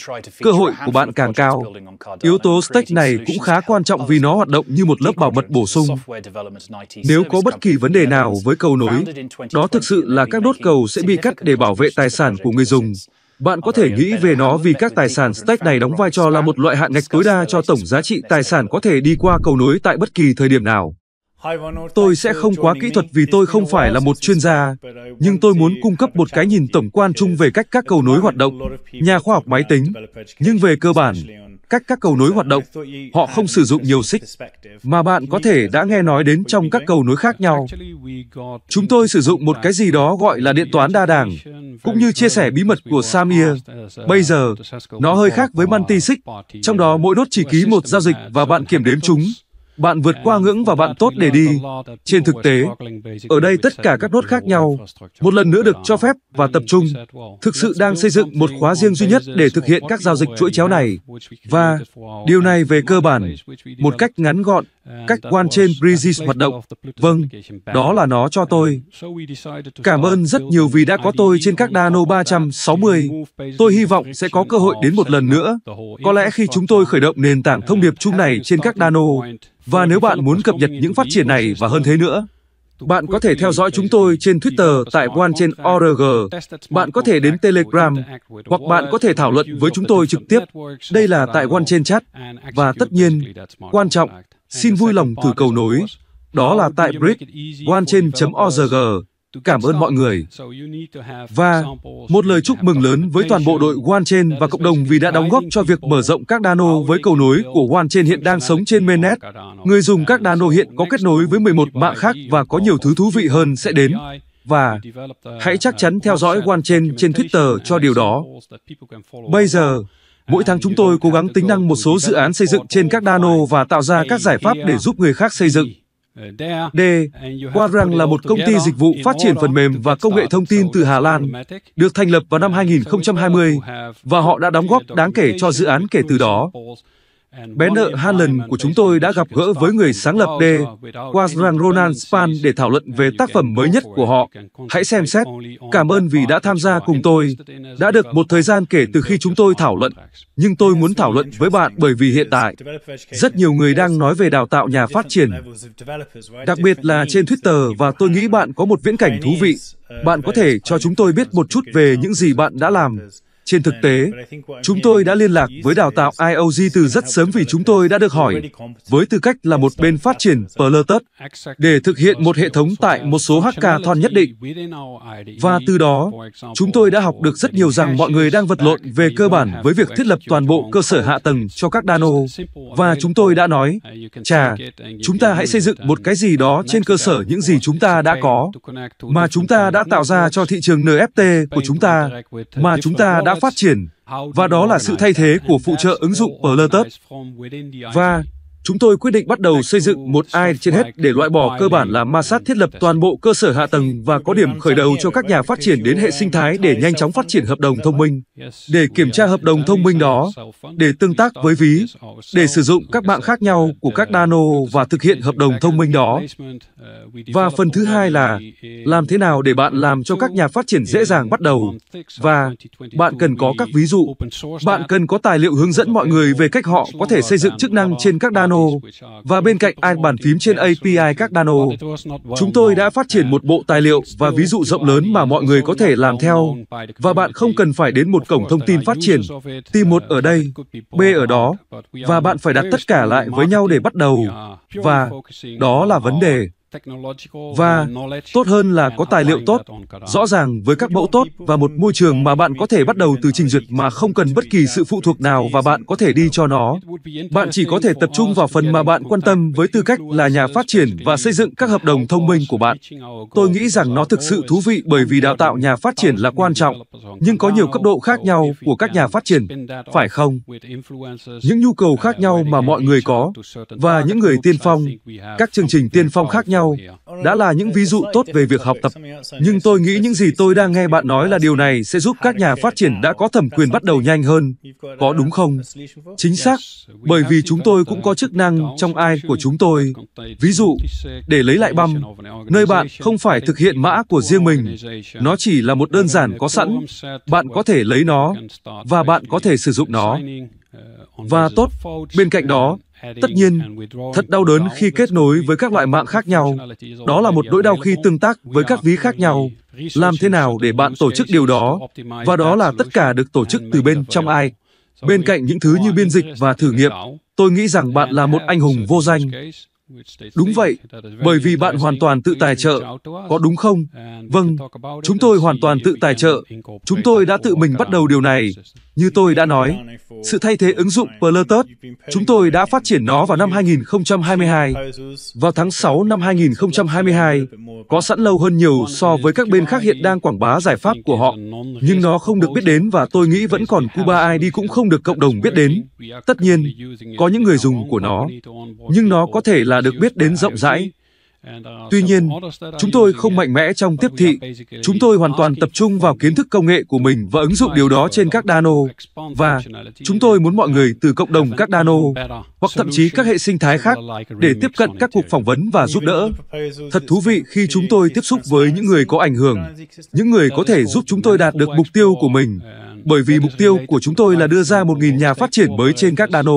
cơ hội của bạn càng cao. Yếu tố stake này cũng khá quan trọng vì nó hoạt động như một lớp bảo mật bổ sung. Nếu có bất kỳ vấn đề nào với cầu nối, đó thực sự là các nốt cầu sẽ bị cắt để bảo vệ tài sản của người dùng bạn có thể nghĩ về nó vì các tài sản stake này đóng vai trò là một loại hạn ngạch tối đa cho tổng giá trị tài sản có thể đi qua cầu nối tại bất kỳ thời điểm nào. Tôi sẽ không quá kỹ thuật vì tôi không phải là một chuyên gia, nhưng tôi muốn cung cấp một cái nhìn tổng quan chung về cách các cầu nối hoạt động, nhà khoa học máy tính. Nhưng về cơ bản, cách các cầu nối hoạt động, họ không sử dụng nhiều xích mà bạn có thể đã nghe nói đến trong các cầu nối khác nhau. Chúng tôi sử dụng một cái gì đó gọi là điện toán đa đảng, cũng như chia sẻ bí mật của Samir. Bây giờ, nó hơi khác với multi xích, trong đó mỗi đốt chỉ ký một giao dịch và bạn kiểm đếm chúng bạn vượt qua ngưỡng và bạn tốt để đi. Trên thực tế, ở đây tất cả các nốt khác nhau, một lần nữa được cho phép và tập trung, thực sự đang xây dựng một khóa riêng duy nhất để thực hiện các giao dịch chuỗi chéo này. Và điều này về cơ bản, một cách ngắn gọn, cách quan trên Bridges hoạt động. Vâng, đó là nó cho tôi. Cảm ơn rất nhiều vì đã có tôi trên các Dano 360. Tôi hy vọng sẽ có cơ hội đến một lần nữa. Có lẽ khi chúng tôi khởi động nền tảng thông điệp chung này trên các Dano, và nếu bạn muốn cập nhật những phát triển này và hơn thế nữa, bạn có thể theo dõi chúng tôi trên Twitter tại quan trên ORG. Bạn có thể đến Telegram, hoặc bạn có thể thảo luận với chúng tôi trực tiếp. Đây là tại quan trên chat. Và tất nhiên, quan trọng Xin vui lòng thử cầu nối. Đó là tại bridgewanchen.org. Cảm ơn mọi người. Và một lời chúc mừng lớn với toàn bộ đội OneChain và cộng đồng vì đã đóng góp cho việc mở rộng các Dano với cầu nối của OneChain hiện đang sống trên mainnet. Người dùng các Dano hiện có kết nối với 11 mạng khác và có nhiều thứ thú vị hơn sẽ đến. Và hãy chắc chắn theo dõi OneChain trên Twitter cho điều đó. Bây giờ, Mỗi tháng chúng tôi cố gắng tính năng một số dự án xây dựng trên các Dano và tạo ra các giải pháp để giúp người khác xây dựng. D. Quadrang là một công ty dịch vụ phát triển phần mềm và công nghệ thông tin từ Hà Lan, được thành lập vào năm 2020 và họ đã đóng góp đáng kể cho dự án kể từ đó. Bé nợ Hanlon của chúng tôi đã gặp gỡ với người sáng lập D, Quasran Ronan Span để thảo luận về tác phẩm mới nhất của họ. Hãy xem xét. Cảm ơn vì đã tham gia cùng tôi. Đã được một thời gian kể từ khi chúng tôi thảo luận, nhưng tôi muốn thảo luận với bạn bởi vì hiện tại, rất nhiều người đang nói về đào tạo nhà phát triển, đặc biệt là trên Twitter và tôi nghĩ bạn có một viễn cảnh thú vị. Bạn có thể cho chúng tôi biết một chút về những gì bạn đã làm. Trên thực tế, chúng tôi đã liên lạc với đào tạo IOG từ rất sớm vì chúng tôi đã được hỏi, với tư cách là một bên phát triển Plurtus, để thực hiện một hệ thống tại một số hackathon nhất định. Và từ đó, chúng tôi đã học được rất nhiều rằng mọi người đang vật lộn về cơ bản với việc thiết lập toàn bộ cơ sở hạ tầng cho các Dano. Và chúng tôi đã nói, chà, chúng ta hãy xây dựng một cái gì đó trên cơ sở những gì chúng ta đã có, mà chúng ta đã tạo ra cho thị trường NFT của chúng ta, mà chúng ta đã phát triển và đó là sự thay thế của phụ trợ ứng dụng Perlatus. Và chúng tôi quyết định bắt đầu xây dựng một AI trên hết để loại bỏ cơ bản là ma sát thiết lập toàn bộ cơ sở hạ tầng và có điểm khởi đầu cho các nhà phát triển đến hệ sinh thái để nhanh chóng phát triển hợp đồng thông minh, để kiểm tra hợp đồng thông minh đó, để tương tác với ví, để sử dụng các mạng khác nhau của các nano và thực hiện hợp đồng thông minh đó. Và phần thứ hai là làm thế nào để bạn làm cho các nhà phát triển dễ dàng bắt đầu và bạn cần có các ví dụ, bạn cần có tài liệu hướng dẫn mọi người về cách họ có thể xây dựng chức năng trên các nano Dano và bên cạnh ai bàn phím trên API các Dano. Chúng tôi đã phát triển một bộ tài liệu và ví dụ rộng lớn mà mọi người có thể làm theo và bạn không cần phải đến một cổng thông tin phát triển, tìm một ở đây, B ở đó và bạn phải đặt tất cả lại với nhau để bắt đầu và đó là vấn đề và tốt hơn là có tài liệu tốt rõ ràng với các mẫu tốt và một môi trường mà bạn có thể bắt đầu từ trình duyệt mà không cần bất kỳ sự phụ thuộc nào và bạn có thể đi cho nó bạn chỉ có thể tập trung vào phần mà bạn quan tâm với tư cách là nhà phát triển và xây dựng các hợp đồng thông minh của bạn tôi nghĩ rằng nó thực sự thú vị bởi vì đào tạo nhà phát triển là quan trọng nhưng có nhiều cấp độ khác nhau của các nhà phát triển phải không những nhu cầu khác nhau mà mọi người có và những người tiên phong các chương trình tiên phong khác nhau nhau đã là những ví dụ tốt về việc học tập. Nhưng tôi nghĩ những gì tôi đang nghe bạn nói là điều này sẽ giúp các nhà phát triển đã có thẩm quyền bắt đầu nhanh hơn. Có đúng không? Chính xác, bởi vì chúng tôi cũng có chức năng trong ai của chúng tôi. Ví dụ, để lấy lại băm, nơi bạn không phải thực hiện mã của riêng mình. Nó chỉ là một đơn giản có sẵn. Bạn có thể lấy nó và bạn có thể sử dụng nó. Và tốt, bên cạnh đó, Tất nhiên, thật đau đớn khi kết nối với các loại mạng khác nhau. Đó là một nỗi đau khi tương tác với các ví khác nhau. Làm thế nào để bạn tổ chức điều đó? Và đó là tất cả được tổ chức từ bên trong ai. Bên cạnh những thứ như biên dịch và thử nghiệm, tôi nghĩ rằng bạn là một anh hùng vô danh. Đúng vậy, bởi vì bạn hoàn toàn tự tài trợ, có đúng không? Vâng, chúng tôi hoàn toàn tự tài trợ. Chúng tôi đã tự mình bắt đầu điều này như tôi đã nói, sự thay thế ứng dụng Plurtus, chúng tôi đã phát triển nó vào năm 2022. Vào tháng 6 năm 2022, có sẵn lâu hơn nhiều so với các bên khác hiện đang quảng bá giải pháp của họ, nhưng nó không được biết đến và tôi nghĩ vẫn còn Cuba ID cũng không được cộng đồng biết đến. Tất nhiên, có những người dùng của nó, nhưng nó có thể là được biết đến rộng rãi Uh, Tuy nhiên, chúng tôi không mạnh mẽ trong tiếp thị. Chúng tôi hoàn toàn tập trung vào kiến thức công nghệ của mình và ứng dụng điều đó trên các Dano. Và chúng tôi muốn mọi người từ cộng đồng các Dano hoặc thậm chí các hệ sinh thái khác để tiếp cận các cuộc phỏng vấn và giúp đỡ. Thật thú vị khi chúng tôi tiếp xúc với những người có ảnh hưởng, những người có thể giúp chúng tôi đạt được mục tiêu của mình, bởi vì mục tiêu của chúng tôi là đưa ra 1.000 nhà phát triển mới trên các Dano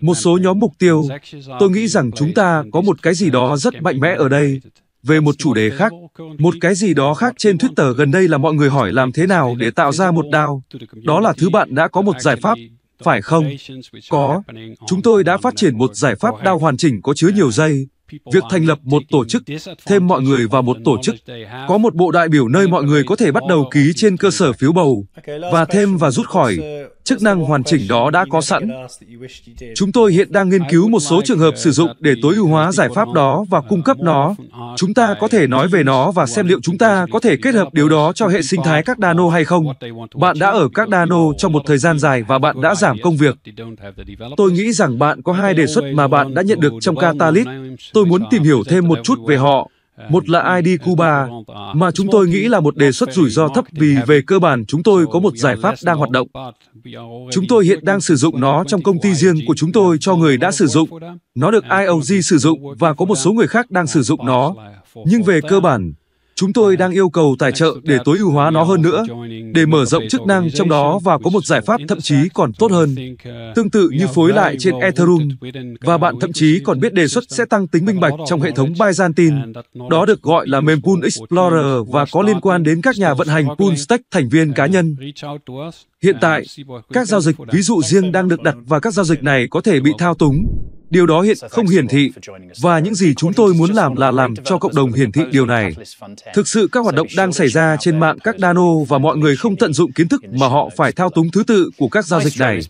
một số nhóm mục tiêu tôi nghĩ rằng chúng ta có một cái gì đó rất mạnh mẽ ở đây về một chủ đề khác một cái gì đó khác trên twitter gần đây là mọi người hỏi làm thế nào để tạo ra một đao đó là thứ bạn đã có một giải pháp phải không có chúng tôi đã phát triển một giải pháp đao hoàn chỉnh có chứa nhiều dây việc thành lập một tổ chức thêm mọi người vào một tổ chức có một bộ đại biểu nơi mọi người có thể bắt đầu ký trên cơ sở phiếu bầu và thêm và rút khỏi chức năng hoàn chỉnh đó đã có sẵn. Chúng tôi hiện đang nghiên cứu một số trường hợp sử dụng để tối ưu hóa giải pháp đó và cung cấp nó. Chúng ta có thể nói về nó và xem liệu chúng ta có thể kết hợp điều đó cho hệ sinh thái các Dano hay không. Bạn đã ở các Dano trong một thời gian dài và bạn đã giảm công việc. Tôi nghĩ rằng bạn có hai đề xuất mà bạn đã nhận được trong Catalyst. Tôi muốn tìm hiểu thêm một chút về họ một là ID Cuba, mà chúng tôi nghĩ là một đề xuất rủi ro thấp vì về cơ bản chúng tôi có một giải pháp đang hoạt động. Chúng tôi hiện đang sử dụng nó trong công ty riêng của chúng tôi cho người đã sử dụng. Nó được IOG sử dụng và có một số người khác đang sử dụng nó. Nhưng về cơ bản, Chúng tôi đang yêu cầu tài trợ để tối ưu hóa nó hơn nữa, để mở rộng chức năng trong đó và có một giải pháp thậm chí còn tốt hơn, tương tự như phối lại trên Ethereum, và bạn thậm chí còn biết đề xuất sẽ tăng tính minh bạch trong hệ thống Byzantine. Đó được gọi là mềm Pool Explorer và có liên quan đến các nhà vận hành pool Stack thành viên cá nhân. Hiện tại, các giao dịch ví dụ riêng đang được đặt và các giao dịch này có thể bị thao túng. Điều đó hiện không hiển thị, và những gì chúng tôi muốn làm là làm cho cộng đồng hiển thị điều này. Thực sự các hoạt động đang xảy ra trên mạng các Dano và mọi người không tận dụng kiến thức mà họ phải thao túng thứ tự của các giao dịch này.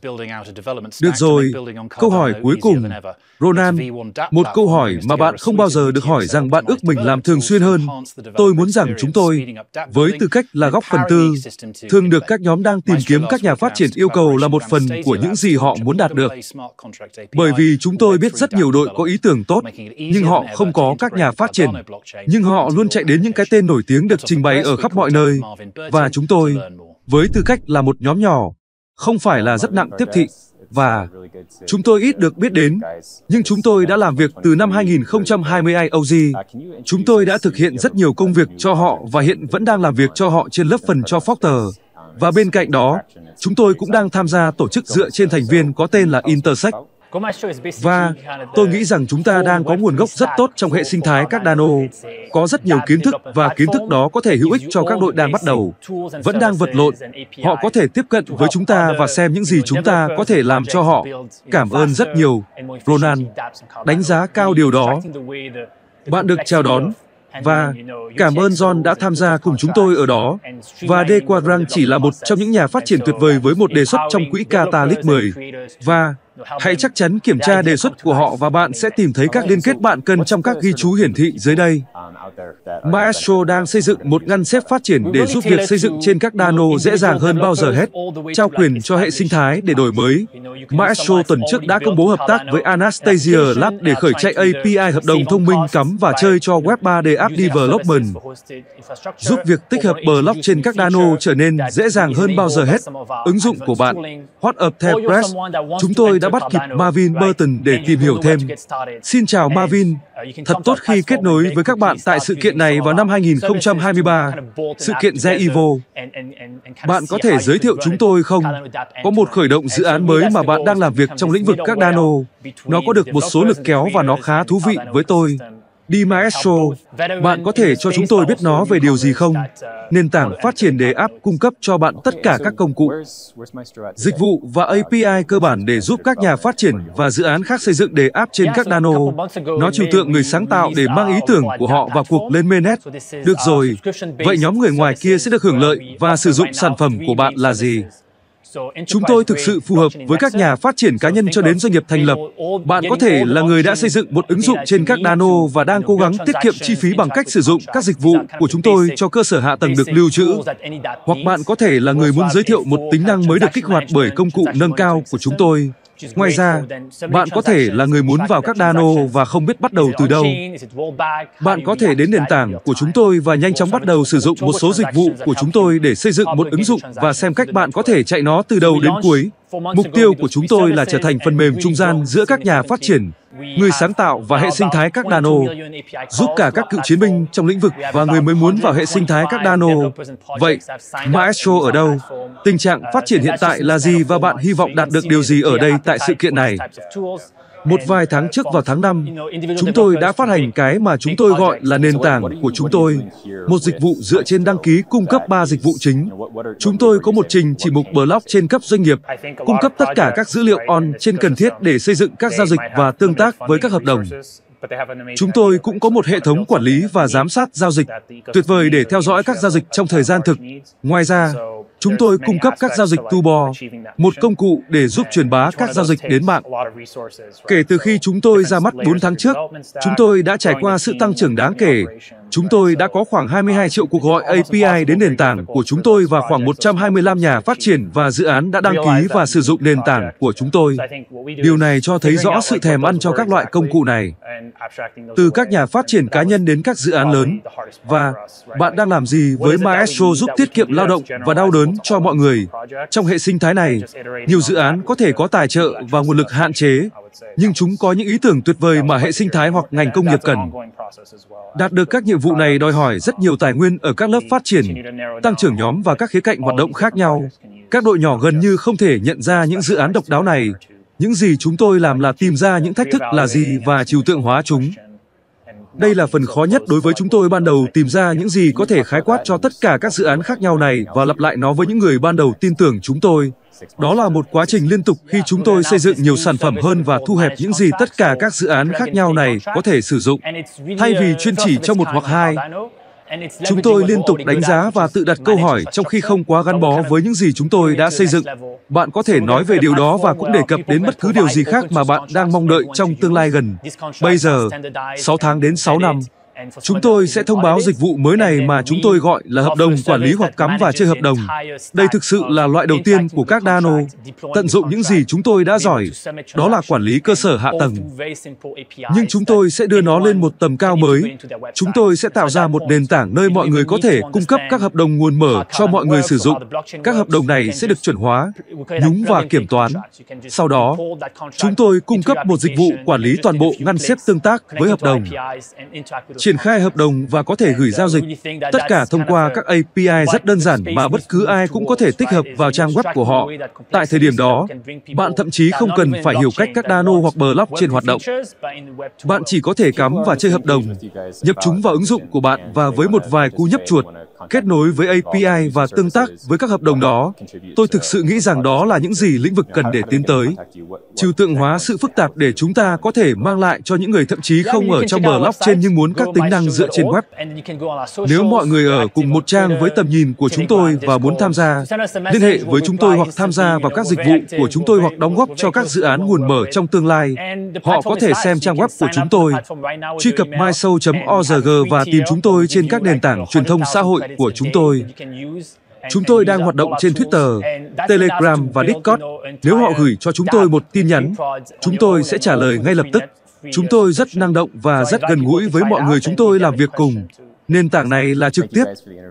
Được rồi, câu hỏi cuối cùng, Ronan, một câu hỏi mà bạn không bao giờ được hỏi rằng bạn ước mình làm thường xuyên hơn. Tôi muốn rằng chúng tôi, với tư cách là góc phần tư, thường được các nhóm đang tìm kiếm các nhà phát triển yêu cầu là một phần của những gì họ muốn đạt được. Bởi vì chúng tôi biết rất nhiều đội có ý tưởng tốt, nhưng họ không có các nhà phát triển. Nhưng họ luôn chạy đến những cái tên nổi tiếng được trình bày ở khắp mọi nơi. Và chúng tôi, với tư cách là một nhóm nhỏ, không phải là rất nặng tiếp thị và chúng tôi ít được biết đến, nhưng chúng tôi đã làm việc từ năm 2020 OG Chúng tôi đã thực hiện rất nhiều công việc cho họ và hiện vẫn đang làm việc cho họ trên lớp phần cho Foster. Và bên cạnh đó, chúng tôi cũng đang tham gia tổ chức dựa trên thành viên có tên là Intersect. Và tôi nghĩ rằng chúng ta đang có nguồn gốc rất tốt trong hệ sinh thái các nano. Có rất nhiều kiến thức và kiến thức đó có thể hữu ích cho các đội đang bắt đầu, vẫn đang vật lộn. Họ có thể tiếp cận với chúng ta và xem những gì chúng ta có thể làm cho họ. Cảm ơn rất nhiều, Ronan. Đánh giá cao điều đó. Bạn được chào đón và cảm ơn John đã tham gia cùng chúng tôi ở đó. Và De Quadrang chỉ là một trong những nhà phát triển tuyệt vời với một đề xuất trong quỹ Catalyst 10. Và Hãy chắc chắn kiểm tra đề xuất của họ và bạn sẽ tìm thấy các liên kết bạn cần trong các ghi chú hiển thị dưới đây. Maestro đang xây dựng một ngăn xếp phát triển để giúp việc xây dựng trên các Dano dễ dàng hơn bao giờ hết, trao quyền cho hệ sinh thái để đổi mới. Maestro tuần trước đã công bố hợp tác với Anastasia Lab để khởi chạy API hợp đồng thông minh cắm và chơi cho Web 3D App Development, giúp việc tích hợp trên các Dano trở nên dễ dàng hơn bao giờ hết. Ứng dụng của bạn, hot Up The Press, chúng tôi đã bắt kịp Marvin Burton để tìm hiểu thêm. Xin chào Marvin, thật tốt khi kết nối với các bạn tại sự kiện này vào năm 2023, sự kiện The Evil. Bạn có thể giới thiệu chúng tôi không? Có một khởi động dự án mới mà bạn đang làm việc trong lĩnh vực các nano. Nó có được một số lực kéo và nó khá thú vị với tôi. Di Maestro, bạn có thể cho chúng tôi biết nó về điều gì không? Uh, Nền tảng phát triển đề app cung cấp cho bạn tất cả các công cụ, dịch vụ và API cơ bản để giúp các nhà phát triển và dự án khác xây dựng đề app trên các nano. Nó trừu tượng người sáng tạo để mang ý uh, tưởng của họ vào cuộc lên mainnet. Được rồi, vậy nhóm người ngoài kia sẽ được hưởng lợi và sử dụng sản phẩm của bạn là gì? Chúng tôi thực sự phù hợp với các nhà phát triển cá nhân cho đến doanh nghiệp thành lập. Bạn có thể là người đã xây dựng một ứng dụng trên các nano và đang cố gắng tiết kiệm chi phí bằng cách sử dụng các dịch vụ của chúng tôi cho cơ sở hạ tầng được lưu trữ. Hoặc bạn có thể là người muốn giới thiệu một tính năng mới được kích hoạt bởi công cụ nâng cao của chúng tôi. Ngoài ra, bạn có thể là người muốn vào các Dano và không biết bắt đầu từ đâu. Bạn có thể đến nền tảng của chúng tôi và nhanh chóng bắt đầu sử dụng một số dịch vụ của chúng tôi để xây dựng một ứng dụng và xem cách bạn có thể chạy nó từ đầu đến cuối. Mục tiêu của chúng tôi là trở thành phần mềm trung gian giữa các nhà phát triển, người sáng tạo và hệ sinh thái các nano, giúp cả các cựu chiến binh trong lĩnh vực và người mới muốn vào hệ sinh thái các nano. Vậy, Maestro ở đâu? Tình trạng uh, phát triển hiện tại là gì và bạn hy vọng đạt được điều gì ở đây tại sự kiện này? Một vài tháng trước vào tháng 5, chúng tôi đã phát hành cái mà chúng tôi gọi là nền tảng của chúng tôi, một dịch vụ dựa trên đăng ký cung cấp 3 dịch vụ chính. Chúng tôi có một trình chỉ mục blog trên cấp doanh nghiệp, cung cấp tất cả các dữ liệu on trên cần thiết để xây dựng các giao dịch và tương tác với các hợp đồng. Chúng tôi cũng có một hệ thống quản lý và giám sát giao dịch tuyệt vời để theo dõi các giao dịch trong thời gian thực. Ngoài ra, Chúng tôi cung cấp các giao dịch Tubo, một công cụ để giúp truyền bá các giao dịch đến bạn. Kể từ khi chúng tôi ra mắt 4 tháng trước, chúng tôi đã trải qua sự tăng trưởng đáng kể Chúng tôi đã có khoảng 22 triệu cuộc gọi API đến nền tảng của chúng tôi và khoảng 125 nhà phát triển và dự án đã đăng ký và sử dụng nền tảng của chúng tôi. Điều này cho thấy rõ sự thèm ăn cho các loại công cụ này, từ các nhà phát triển cá nhân đến các dự án lớn. Và bạn đang làm gì với Maestro giúp tiết kiệm lao động và đau đớn cho mọi người? Trong hệ sinh thái này, nhiều dự án có thể có tài trợ và nguồn lực hạn chế, nhưng chúng có những ý tưởng tuyệt vời mà hệ sinh thái hoặc ngành công nghiệp cần. Đạt được các nhiệm vụ này đòi hỏi rất nhiều tài nguyên ở các lớp phát triển, tăng trưởng nhóm và các khía cạnh hoạt động khác nhau. Các đội nhỏ gần như không thể nhận ra những dự án độc đáo này. Những gì chúng tôi làm là tìm ra những thách thức là gì và trừu tượng hóa chúng. Đây là phần khó nhất đối với chúng tôi ban đầu tìm ra những gì có thể khái quát cho tất cả các dự án khác nhau này và lặp lại nó với những người ban đầu tin tưởng chúng tôi. Đó là một quá trình liên tục khi chúng tôi xây dựng nhiều sản phẩm hơn và thu hẹp những gì tất cả các dự án khác nhau này có thể sử dụng, thay vì chuyên chỉ cho một hoặc hai. Chúng tôi liên tục đánh giá và tự đặt câu hỏi trong khi không quá gắn bó với những gì chúng tôi đã xây dựng. Bạn có thể nói về điều đó và cũng đề cập đến bất cứ điều gì khác mà bạn đang mong đợi trong tương lai gần. Bây giờ, 6 tháng đến 6 năm, Chúng tôi sẽ thông báo dịch vụ mới này mà chúng tôi gọi là hợp đồng quản lý hoặc cắm và chơi hợp đồng. Đây thực sự là loại đầu tiên của các Dano, tận dụng những gì chúng tôi đã giỏi, đó là quản lý cơ sở hạ tầng. Nhưng chúng tôi sẽ đưa nó lên một tầm cao mới. Chúng tôi sẽ tạo ra một nền tảng nơi mọi người có thể cung cấp các hợp đồng nguồn mở cho mọi người sử dụng. Các hợp đồng này sẽ được chuẩn hóa, nhúng và kiểm toán. Sau đó, chúng tôi cung cấp một dịch vụ quản lý toàn bộ ngăn xếp tương tác với hợp đồng triển khai hợp đồng và có thể gửi giao dịch. Tất cả thông qua các API rất đơn giản mà bất cứ ai cũng có thể tích hợp vào trang web của họ. Tại thời điểm đó, bạn thậm chí không cần phải hiểu cách các nano hoặc block trên hoạt động. Bạn chỉ có thể cắm và chơi hợp đồng, nhập chúng vào ứng dụng của bạn và với một vài cú nhấp chuột, kết nối với API và tương tác với các hợp đồng đó. Tôi thực sự nghĩ rằng đó là những gì lĩnh vực cần để tiến tới. Trừ tượng hóa sự phức tạp để chúng ta có thể mang lại cho những người thậm chí không ở trong blockchain nhưng muốn các tính năng dựa trên web. Nếu mọi người ở cùng một trang với tầm nhìn của chúng tôi và muốn tham gia, liên hệ với chúng tôi hoặc tham gia vào các dịch vụ của chúng tôi hoặc đóng góp cho các dự án nguồn mở trong tương lai. Họ có thể xem trang web của chúng tôi, truy cập myshow.org và tìm chúng tôi trên các nền tảng truyền thông xã hội của chúng tôi. Chúng tôi đang hoạt động trên Twitter, Telegram và Discord. Nếu họ gửi cho chúng tôi một tin nhắn, chúng tôi sẽ trả lời ngay lập tức. Chúng tôi rất năng động và rất gần gũi với mọi người chúng tôi làm việc cùng. Nền tảng này là trực tiếp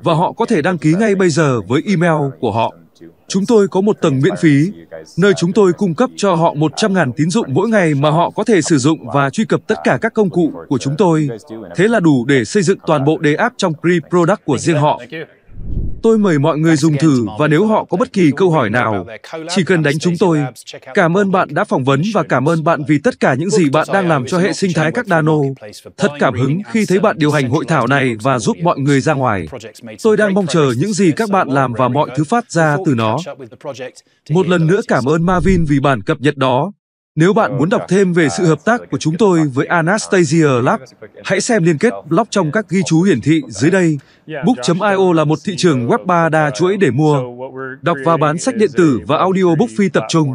và họ có thể đăng ký ngay bây giờ với email của họ. Chúng tôi có một tầng miễn phí, nơi chúng tôi cung cấp cho họ 100.000 tín dụng mỗi ngày mà họ có thể sử dụng và truy cập tất cả các công cụ của chúng tôi. Thế là đủ để xây dựng toàn bộ đề app trong pre-product của riêng họ. Tôi mời mọi người dùng thử và nếu họ có bất kỳ câu hỏi nào, chỉ cần đánh chúng tôi. Cảm ơn bạn đã phỏng vấn và cảm ơn bạn vì tất cả những gì bạn đang làm cho hệ sinh thái các Dano. Thật cảm hứng khi thấy bạn điều hành hội thảo này và giúp mọi người ra ngoài. Tôi đang mong chờ những gì các bạn làm và mọi thứ phát ra từ nó. Một lần nữa cảm ơn Marvin vì bản cập nhật đó. Nếu bạn ờ, muốn đọc thêm về sự à, hợp tác của chúng tôi với Anastasia Lab, hãy xem liên kết blog trong các ghi chú hiển thị dưới đây. Book.io là một thị trường web 3 đa uh, chuỗi để mua, đọc và bán sách điện tử và audiobook phi tập trung.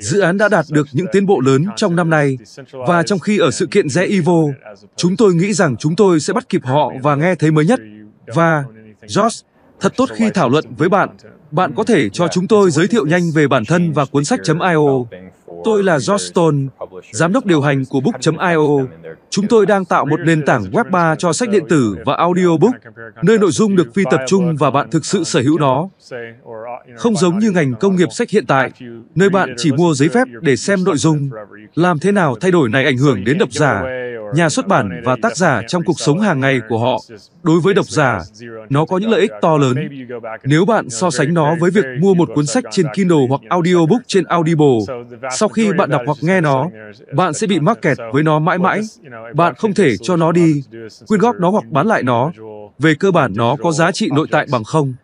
Dự án đã đạt được những tiến bộ lớn trong năm nay, và trong khi ở sự kiện Rẽ Evo, chúng tôi nghĩ rằng chúng tôi sẽ bắt kịp họ và nghe thấy mới nhất. Và, Josh, thật tốt khi thảo luận với bạn bạn có thể cho chúng tôi giới thiệu nhanh về bản thân và cuốn sách.io. Tôi là Josh Stone, giám đốc điều hành của Book.io. Chúng tôi đang tạo một nền tảng web 3 cho sách điện tử và audiobook, nơi nội dung được phi tập trung và bạn thực sự sở hữu nó. Không giống như ngành công nghiệp sách hiện tại, nơi bạn chỉ mua giấy phép để xem nội dung. Làm thế nào thay đổi này ảnh hưởng đến độc giả nhà xuất bản và tác giả trong cuộc sống hàng ngày của họ. Đối với độc giả, nó có những lợi ích to lớn. Nếu bạn so sánh nó với việc mua một cuốn sách trên Kindle hoặc audiobook trên Audible, sau khi bạn đọc hoặc nghe nó, bạn sẽ bị mắc kẹt với nó mãi mãi. Bạn không thể cho nó đi, quyên góp nó hoặc bán lại nó. Về cơ bản nó có giá trị nội tại bằng không.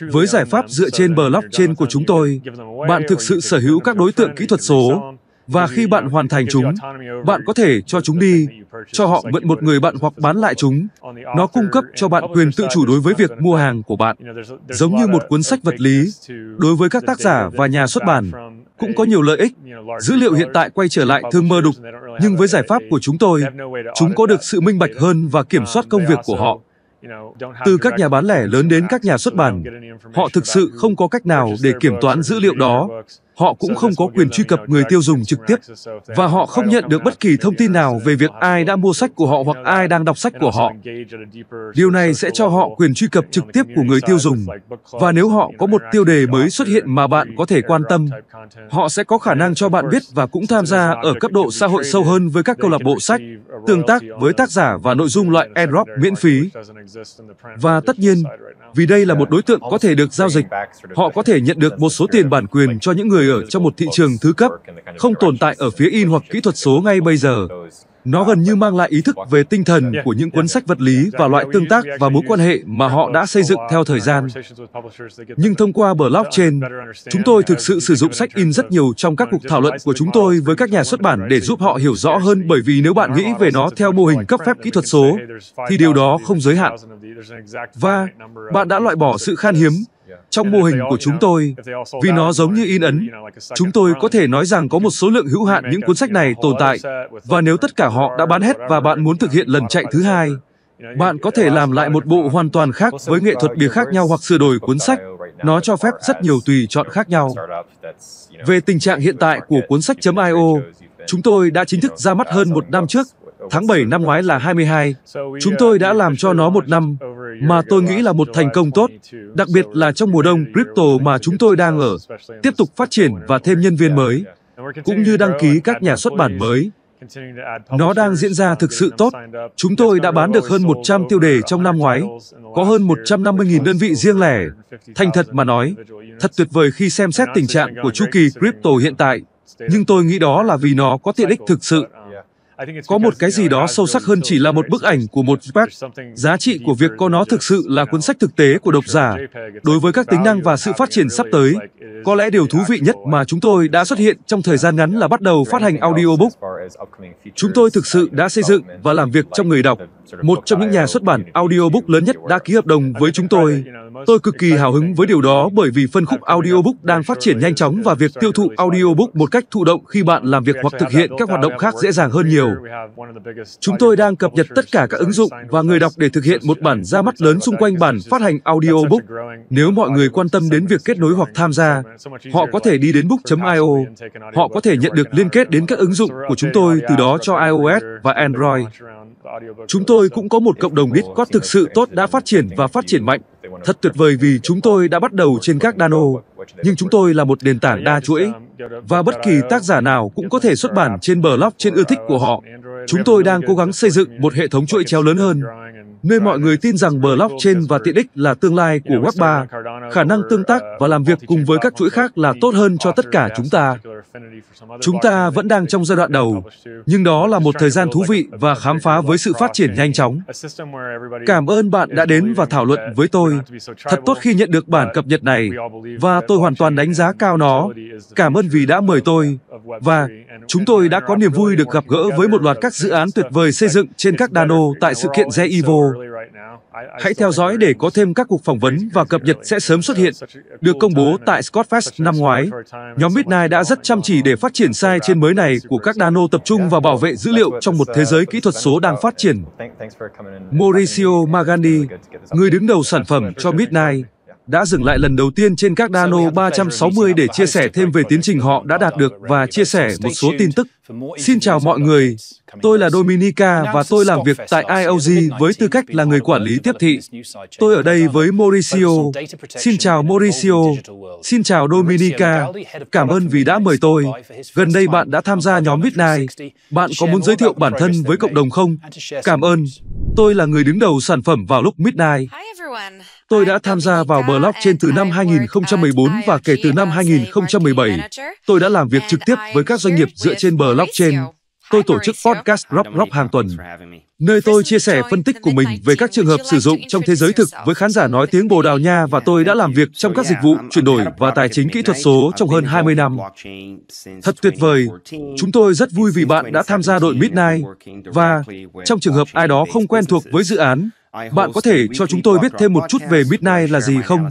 Với giải pháp dựa trên blockchain của chúng tôi, bạn thực sự sở hữu các đối tượng kỹ thuật số và khi bạn hoàn thành chúng, bạn có thể cho chúng đi, cho họ mượn một người bạn hoặc bán lại chúng. Nó cung cấp cho bạn quyền tự chủ đối với việc mua hàng của bạn. Giống như một cuốn sách vật lý, đối với các tác giả và nhà xuất bản, cũng có nhiều lợi ích. Dữ liệu hiện tại quay trở lại thương mơ đục, nhưng với giải pháp của chúng tôi, chúng có được sự minh bạch hơn và kiểm soát công việc của họ từ các nhà bán lẻ lớn đến các nhà xuất bản họ thực sự không có cách nào để kiểm toán dữ liệu đó họ cũng không có quyền truy cập người tiêu dùng trực tiếp và họ không nhận được bất kỳ thông tin nào về việc ai đã mua sách của họ hoặc ai đang đọc sách của họ. Điều này sẽ cho họ quyền truy cập trực tiếp của người tiêu dùng và nếu họ có một tiêu đề mới xuất hiện mà bạn có thể quan tâm, họ sẽ có khả năng cho bạn biết và cũng tham gia ở cấp độ xã hội sâu hơn với các câu lạc bộ sách, tương tác với tác giả và nội dung loại airdrop miễn phí. Và tất nhiên, vì đây là một đối tượng có thể được giao dịch, họ có thể nhận được một số tiền bản quyền cho những người ở trong một thị trường thứ cấp, không tồn tại ở phía in hoặc kỹ thuật số ngay bây giờ. Nó gần như mang lại ý thức về tinh thần của những cuốn sách vật lý và loại tương tác và mối quan hệ mà họ đã xây dựng theo thời gian. Nhưng thông qua blockchain, chúng tôi thực sự sử dụng sách in rất nhiều trong các cuộc thảo luận của chúng tôi với các nhà xuất bản để giúp họ hiểu rõ hơn bởi vì nếu bạn nghĩ về nó theo mô hình cấp phép kỹ thuật số, thì điều đó không giới hạn. Và bạn đã loại bỏ sự khan hiếm trong mô hình của chúng tôi vì nó giống như in ấn chúng tôi có thể nói rằng có một số lượng hữu hạn những cuốn sách này tồn tại và nếu tất cả họ đã bán hết và bạn muốn thực hiện lần chạy thứ hai bạn có thể làm lại một bộ hoàn toàn khác với nghệ thuật bìa khác nhau hoặc sửa đổi cuốn sách nó cho phép rất nhiều tùy chọn khác nhau về tình trạng hiện tại của cuốn sách io chúng tôi đã chính thức ra mắt hơn một năm trước Tháng 7 năm ngoái là 22. Chúng tôi đã làm cho nó một năm mà tôi nghĩ là một thành công tốt, đặc biệt là trong mùa đông crypto mà chúng tôi đang ở, tiếp tục phát triển và thêm nhân viên mới, cũng như đăng ký các nhà xuất bản mới. Nó đang diễn ra thực sự tốt. Chúng tôi đã bán được hơn 100 tiêu đề trong năm ngoái, có hơn 150.000 đơn vị riêng lẻ. Thành thật mà nói, thật tuyệt vời khi xem xét tình trạng của chu kỳ crypto hiện tại, nhưng tôi nghĩ đó là vì nó có tiện ích thực sự. Có một cái gì đó sâu sắc hơn chỉ là một bức ảnh của một JPEG. Giá trị của việc có nó thực sự là cuốn sách thực tế của độc giả. Đối với các tính năng và sự phát triển sắp tới, có lẽ điều thú vị nhất mà chúng tôi đã xuất hiện trong thời gian ngắn là bắt đầu phát hành audiobook. Chúng tôi thực sự đã xây dựng và làm việc trong người đọc. Một trong những nhà xuất bản audiobook lớn nhất đã ký hợp đồng với chúng tôi Tôi cực kỳ hào hứng với điều đó bởi vì phân khúc audiobook đang phát triển nhanh chóng và việc tiêu thụ audiobook một cách thụ động khi bạn làm việc hoặc thực hiện các hoạt động khác dễ dàng hơn nhiều. Chúng tôi đang cập nhật tất cả các ứng dụng và người đọc để thực hiện một bản ra mắt lớn xung quanh bản phát hành audiobook. Nếu mọi người quan tâm đến việc kết nối hoặc tham gia, họ có thể đi đến book.io. Họ có thể nhận được liên kết đến các ứng dụng của chúng tôi từ đó cho iOS và Android. Chúng tôi cũng có một cộng đồng Discord thực sự tốt đã phát triển và phát triển mạnh Thật tuyệt vời vì chúng tôi đã bắt đầu trên các Dano, nhưng chúng tôi là một nền tảng đa chuỗi và bất kỳ tác giả nào cũng có thể xuất bản trên blog trên ưa thích của họ. Chúng tôi đang cố gắng xây dựng một hệ thống chuỗi treo lớn hơn nơi mọi người tin rằng blockchain và tiện ích là tương lai của Web3. Khả năng tương tác và làm việc cùng với các chuỗi khác là tốt hơn cho tất cả chúng ta. Chúng ta vẫn đang trong giai đoạn đầu, nhưng đó là một thời gian thú vị và khám phá với sự phát triển nhanh chóng. Cảm ơn bạn đã đến và thảo luận với tôi. Thật tốt khi nhận được bản cập nhật này và tôi hoàn toàn đánh giá cao nó. Cảm ơn vì đã mời tôi và chúng tôi đã có niềm vui được gặp gỡ với một loạt các dự án tuyệt vời xây dựng trên các Dano tại sự kiện Zeivo Hãy theo dõi để có thêm các cuộc phỏng vấn và cập nhật sẽ sớm xuất hiện. Được công bố tại Scottfest năm ngoái, nhóm Midnight đã rất chăm chỉ để phát triển sai trên mới này của các nano tập trung vào bảo vệ dữ liệu trong một thế giới kỹ thuật số đang phát triển. Mauricio Magani, người đứng đầu sản phẩm cho Midnight, đã dừng lại lần đầu tiên trên các Dano 360 để chia sẻ thêm về tiến trình họ đã đạt được và chia sẻ một số tin tức. Xin chào mọi người, tôi là Dominica và tôi làm việc tại IOG với tư cách là người quản lý tiếp thị. Tôi ở đây với Mauricio. Xin chào Mauricio. Xin chào Dominica. Cảm ơn vì đã mời tôi. Gần đây bạn đã tham gia nhóm Midnight. Bạn có muốn giới thiệu bản thân với cộng đồng không? Cảm ơn. Tôi là người đứng đầu sản phẩm vào lúc Midnight. Tôi đã tham gia vào blockchain trên từ năm 2014 và kể từ năm 2017, tôi đã làm việc trực tiếp với các doanh nghiệp dựa trên blockchain. Tôi tổ chức podcast Rock Rock hàng tuần, nơi tôi chia sẻ phân tích của mình về các trường hợp sử dụng trong thế giới thực với khán giả nói tiếng Bồ Đào Nha và tôi đã làm việc trong các dịch vụ chuyển đổi và tài chính kỹ thuật số trong hơn 20 năm. Thật tuyệt vời, chúng tôi rất vui vì bạn đã tham gia đội Midnight và trong trường hợp ai đó không quen thuộc với dự án, bạn có thể cho chúng tôi biết thêm một chút về Midnight là gì không?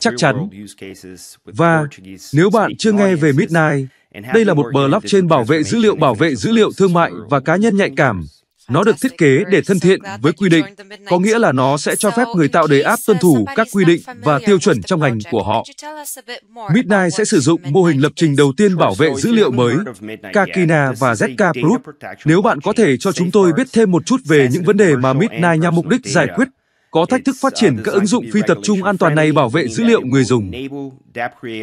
Chắc chắn. Và nếu bạn chưa nghe về Midnight, đây là một blockchain bảo vệ dữ liệu bảo vệ dữ liệu thương mại và cá nhân nhạy cảm nó được thiết kế để thân thiện với quy định, có nghĩa là nó sẽ cho phép người tạo đề app tuân thủ các quy định và tiêu chuẩn trong ngành của họ. Midnight sẽ sử dụng mô hình lập trình đầu tiên bảo vệ dữ liệu mới, Kakina và ZK Group. Nếu bạn có thể cho chúng tôi biết thêm một chút về những vấn đề mà Midnight nhằm mục đích giải quyết có thách thức phát uh, triển các ứng dụng phi tập trung an toàn này bảo vệ dữ liệu người dùng.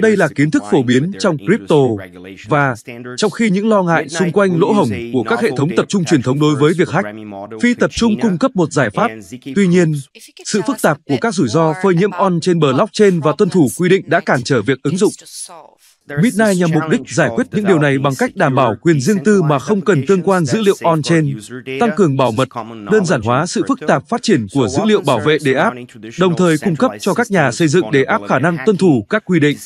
Đây là kiến thức phổ biến trong crypto và trong khi những lo ngại xung quanh lỗ hổng của các hệ thống tập trung truyền thống đối với việc hack, phi tập trung cung cấp một giải pháp. Tuy nhiên, sự phức tạp của các rủi ro phơi nhiễm on trên blockchain và tuân thủ quy định đã cản trở việc ứng dụng Midnight nhằm mục đích giải quyết những điều này bằng cách đảm bảo quyền riêng tư mà không cần tương quan dữ liệu on-chain, tăng cường bảo mật, đơn giản hóa sự phức tạp phát triển của dữ liệu bảo vệ đề áp, đồng thời cung cấp cho các nhà xây dựng đề áp khả năng tuân thủ các quy định.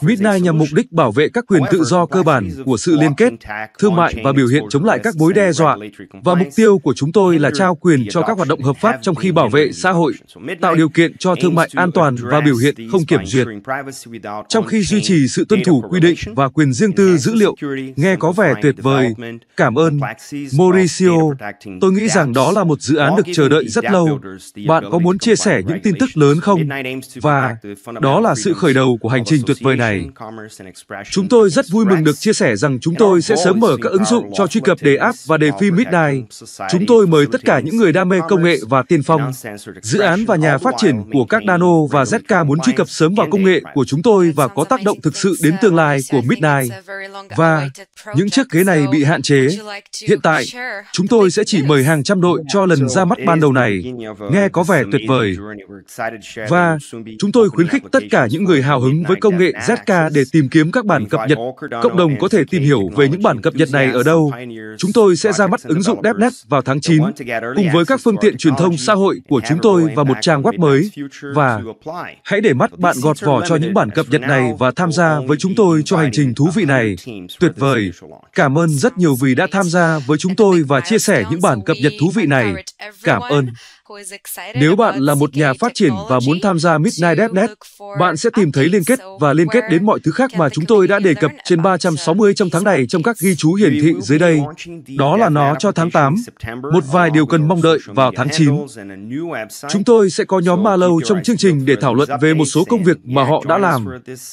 Midnight nhằm mục đích bảo vệ các quyền tự do cơ bản của sự liên kết, thương mại và biểu hiện chống lại các mối đe dọa. Và mục tiêu của chúng tôi là trao quyền cho các hoạt động hợp pháp trong khi bảo vệ xã hội, tạo điều kiện cho thương mại an toàn và biểu hiện không kiểm duyệt, trong khi duy trì sự sự tuân thủ quy định và quyền riêng tư dữ liệu nghe có vẻ tuyệt vời. Cảm ơn, Mauricio. Tôi nghĩ rằng đó là một dự án được chờ đợi rất lâu. Bạn có muốn chia sẻ những tin tức lớn không? Và đó là sự khởi đầu của hành trình tuyệt vời này. Chúng tôi rất vui mừng được chia sẻ rằng chúng tôi sẽ sớm mở các ứng dụng cho truy cập đề app và đề phim Midnight. Chúng tôi mời tất cả những người đam mê công nghệ và tiên phong, dự án và nhà phát triển của các Dano và ZK muốn truy cập sớm vào công nghệ của chúng tôi và có tác động thực sự đến tương lai của Midnight và những chiếc ghế này bị hạn chế. Hiện tại, chúng tôi sẽ chỉ mời hàng trăm đội cho lần ra mắt ban đầu này. Nghe có vẻ tuyệt vời. Và chúng tôi khuyến khích tất cả những người hào hứng với công nghệ ZK để tìm kiếm các bản cập nhật. Cộng đồng có thể tìm hiểu về những bản cập nhật này ở đâu. Chúng tôi sẽ ra mắt ứng dụng DevNet vào tháng 9 cùng với các phương tiện truyền thông xã hội của chúng tôi và một trang web mới. Và hãy để mắt bạn gọt vỏ cho những bản cập nhật này và tham gia gia với chúng tôi cho hành trình thú vị này. Tuyệt vời. Cảm ơn rất nhiều vì đã tham gia với chúng tôi và chia sẻ những bản cập nhật thú vị này. Cảm ơn. Nếu bạn là một e nhà phát triển và muốn tham gia Midnight DevNet, bạn sẽ tìm thấy liên kết và liên kết đến mọi thứ khác mà chúng tôi đã đề cập trên 360 trong tháng này trong các ghi chú hiển thị dưới đây. Đó là nó cho tháng 8, một vài điều cần mong đợi vào tháng 9. Chúng tôi sẽ có nhóm Malo trong chương trình để thảo luận về một số công việc mà họ đã làm.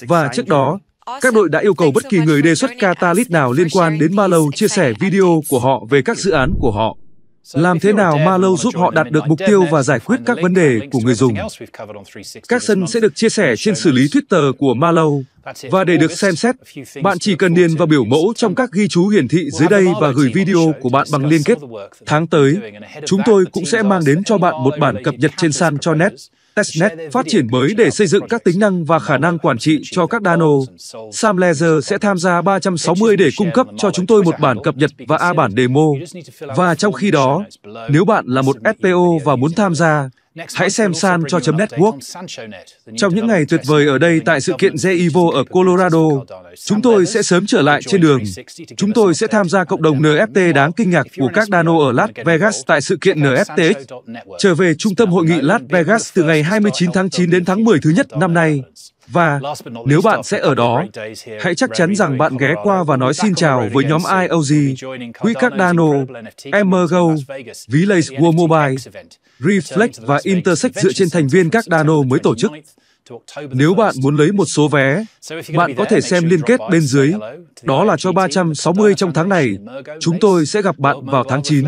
Và trước đó, các đội đã yêu cầu bất kỳ người đề xuất Catalyst nào liên quan đến Malo chia sẻ video của họ về các dự án của họ. Làm thế nào Malo giúp họ đạt được mục tiêu và giải quyết các vấn đề của người dùng? Các sân sẽ được chia sẻ trên xử lý Twitter của Malo. Và để được xem xét, bạn chỉ cần điền vào biểu mẫu trong các ghi chú hiển thị dưới đây và gửi video của bạn bằng liên kết. Tháng tới, chúng tôi cũng sẽ mang đến cho bạn một bản cập nhật trên sàn cho net Testnet phát triển mới để xây dựng các tính năng và khả năng quản trị cho các Dano. Sam Laser sẽ tham gia 360 để cung cấp cho chúng tôi một bản cập nhật và A bản demo. Và trong khi đó, nếu bạn là một SPO và muốn tham gia, Hãy xem San cho chấm network. Trong những ngày tuyệt vời ở đây tại sự kiện JEVO ở Colorado, chúng tôi sẽ sớm trở lại trên đường. Chúng tôi sẽ tham gia cộng đồng NFT đáng kinh ngạc của các Dano ở Las Vegas tại sự kiện NFT. Trở về trung tâm hội nghị Las Vegas từ ngày 29 tháng 9 đến tháng 10 thứ nhất năm nay. Và nếu bạn sẽ ở đó, hãy chắc chắn rằng bạn ghé qua và nói xin chào với nhóm IOG, Quỹ Cardano, Emergo, Village World Mobile, Reflex và Intersect dựa trên thành viên Cardano mới tổ chức. Nếu bạn muốn lấy một số vé, bạn có thể xem liên kết bên dưới. Đó là cho 360 trong tháng này. Chúng tôi sẽ gặp bạn vào tháng 9.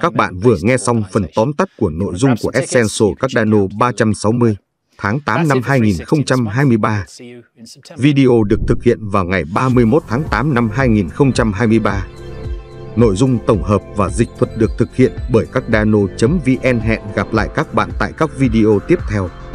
Các bạn vừa nghe xong phần tóm tắt của nội dung của Essential Cardano 360 tháng 8 năm 2023. Video được thực hiện vào ngày 31 tháng 8 năm 2023. Nội dung tổng hợp và dịch thuật được thực hiện bởi các dano.vn hẹn gặp lại các bạn tại các video tiếp theo.